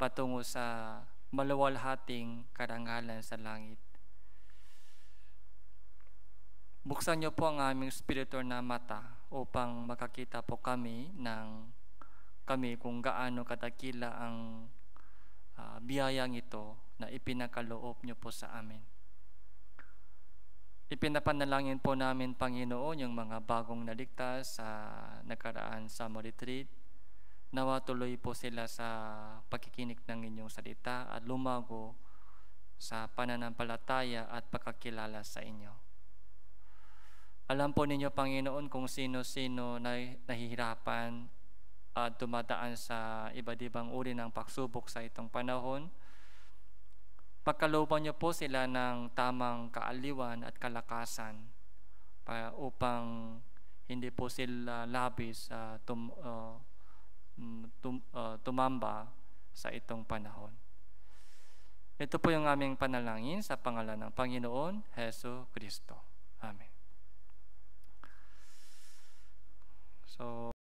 patungo sa maluwalhating karangalan sa langit. Buksan niyo po ang aming spiritual na mata upang makakita po kami ng kami kung gaano katakila ang uh, biyayang ito na ipinakaloob niyo po sa amin. Ipinapanalangin po namin, Panginoon, yung mga bagong naligtas sa uh, nakaraan summer retreat. Nawa tuloy po sila sa pagkikinig ng inyong salita at lumago sa pananampalataya at pagkakilala sa inyo. Alam po ninyo, Panginoon, kung sino-sino na nahihirapan at dumadaan sa iba't ibang uri ng pagsubok sa itong panahon, pagkalooban niyo po sila ng tamang kaaliwan at kalakasan para upang hindi po sila labis uh, tum, uh, tum, uh, tumamba sa itong panahon. Ito po yung aming panalangin sa pangalan ng Panginoon Heso Kristo. Amen. So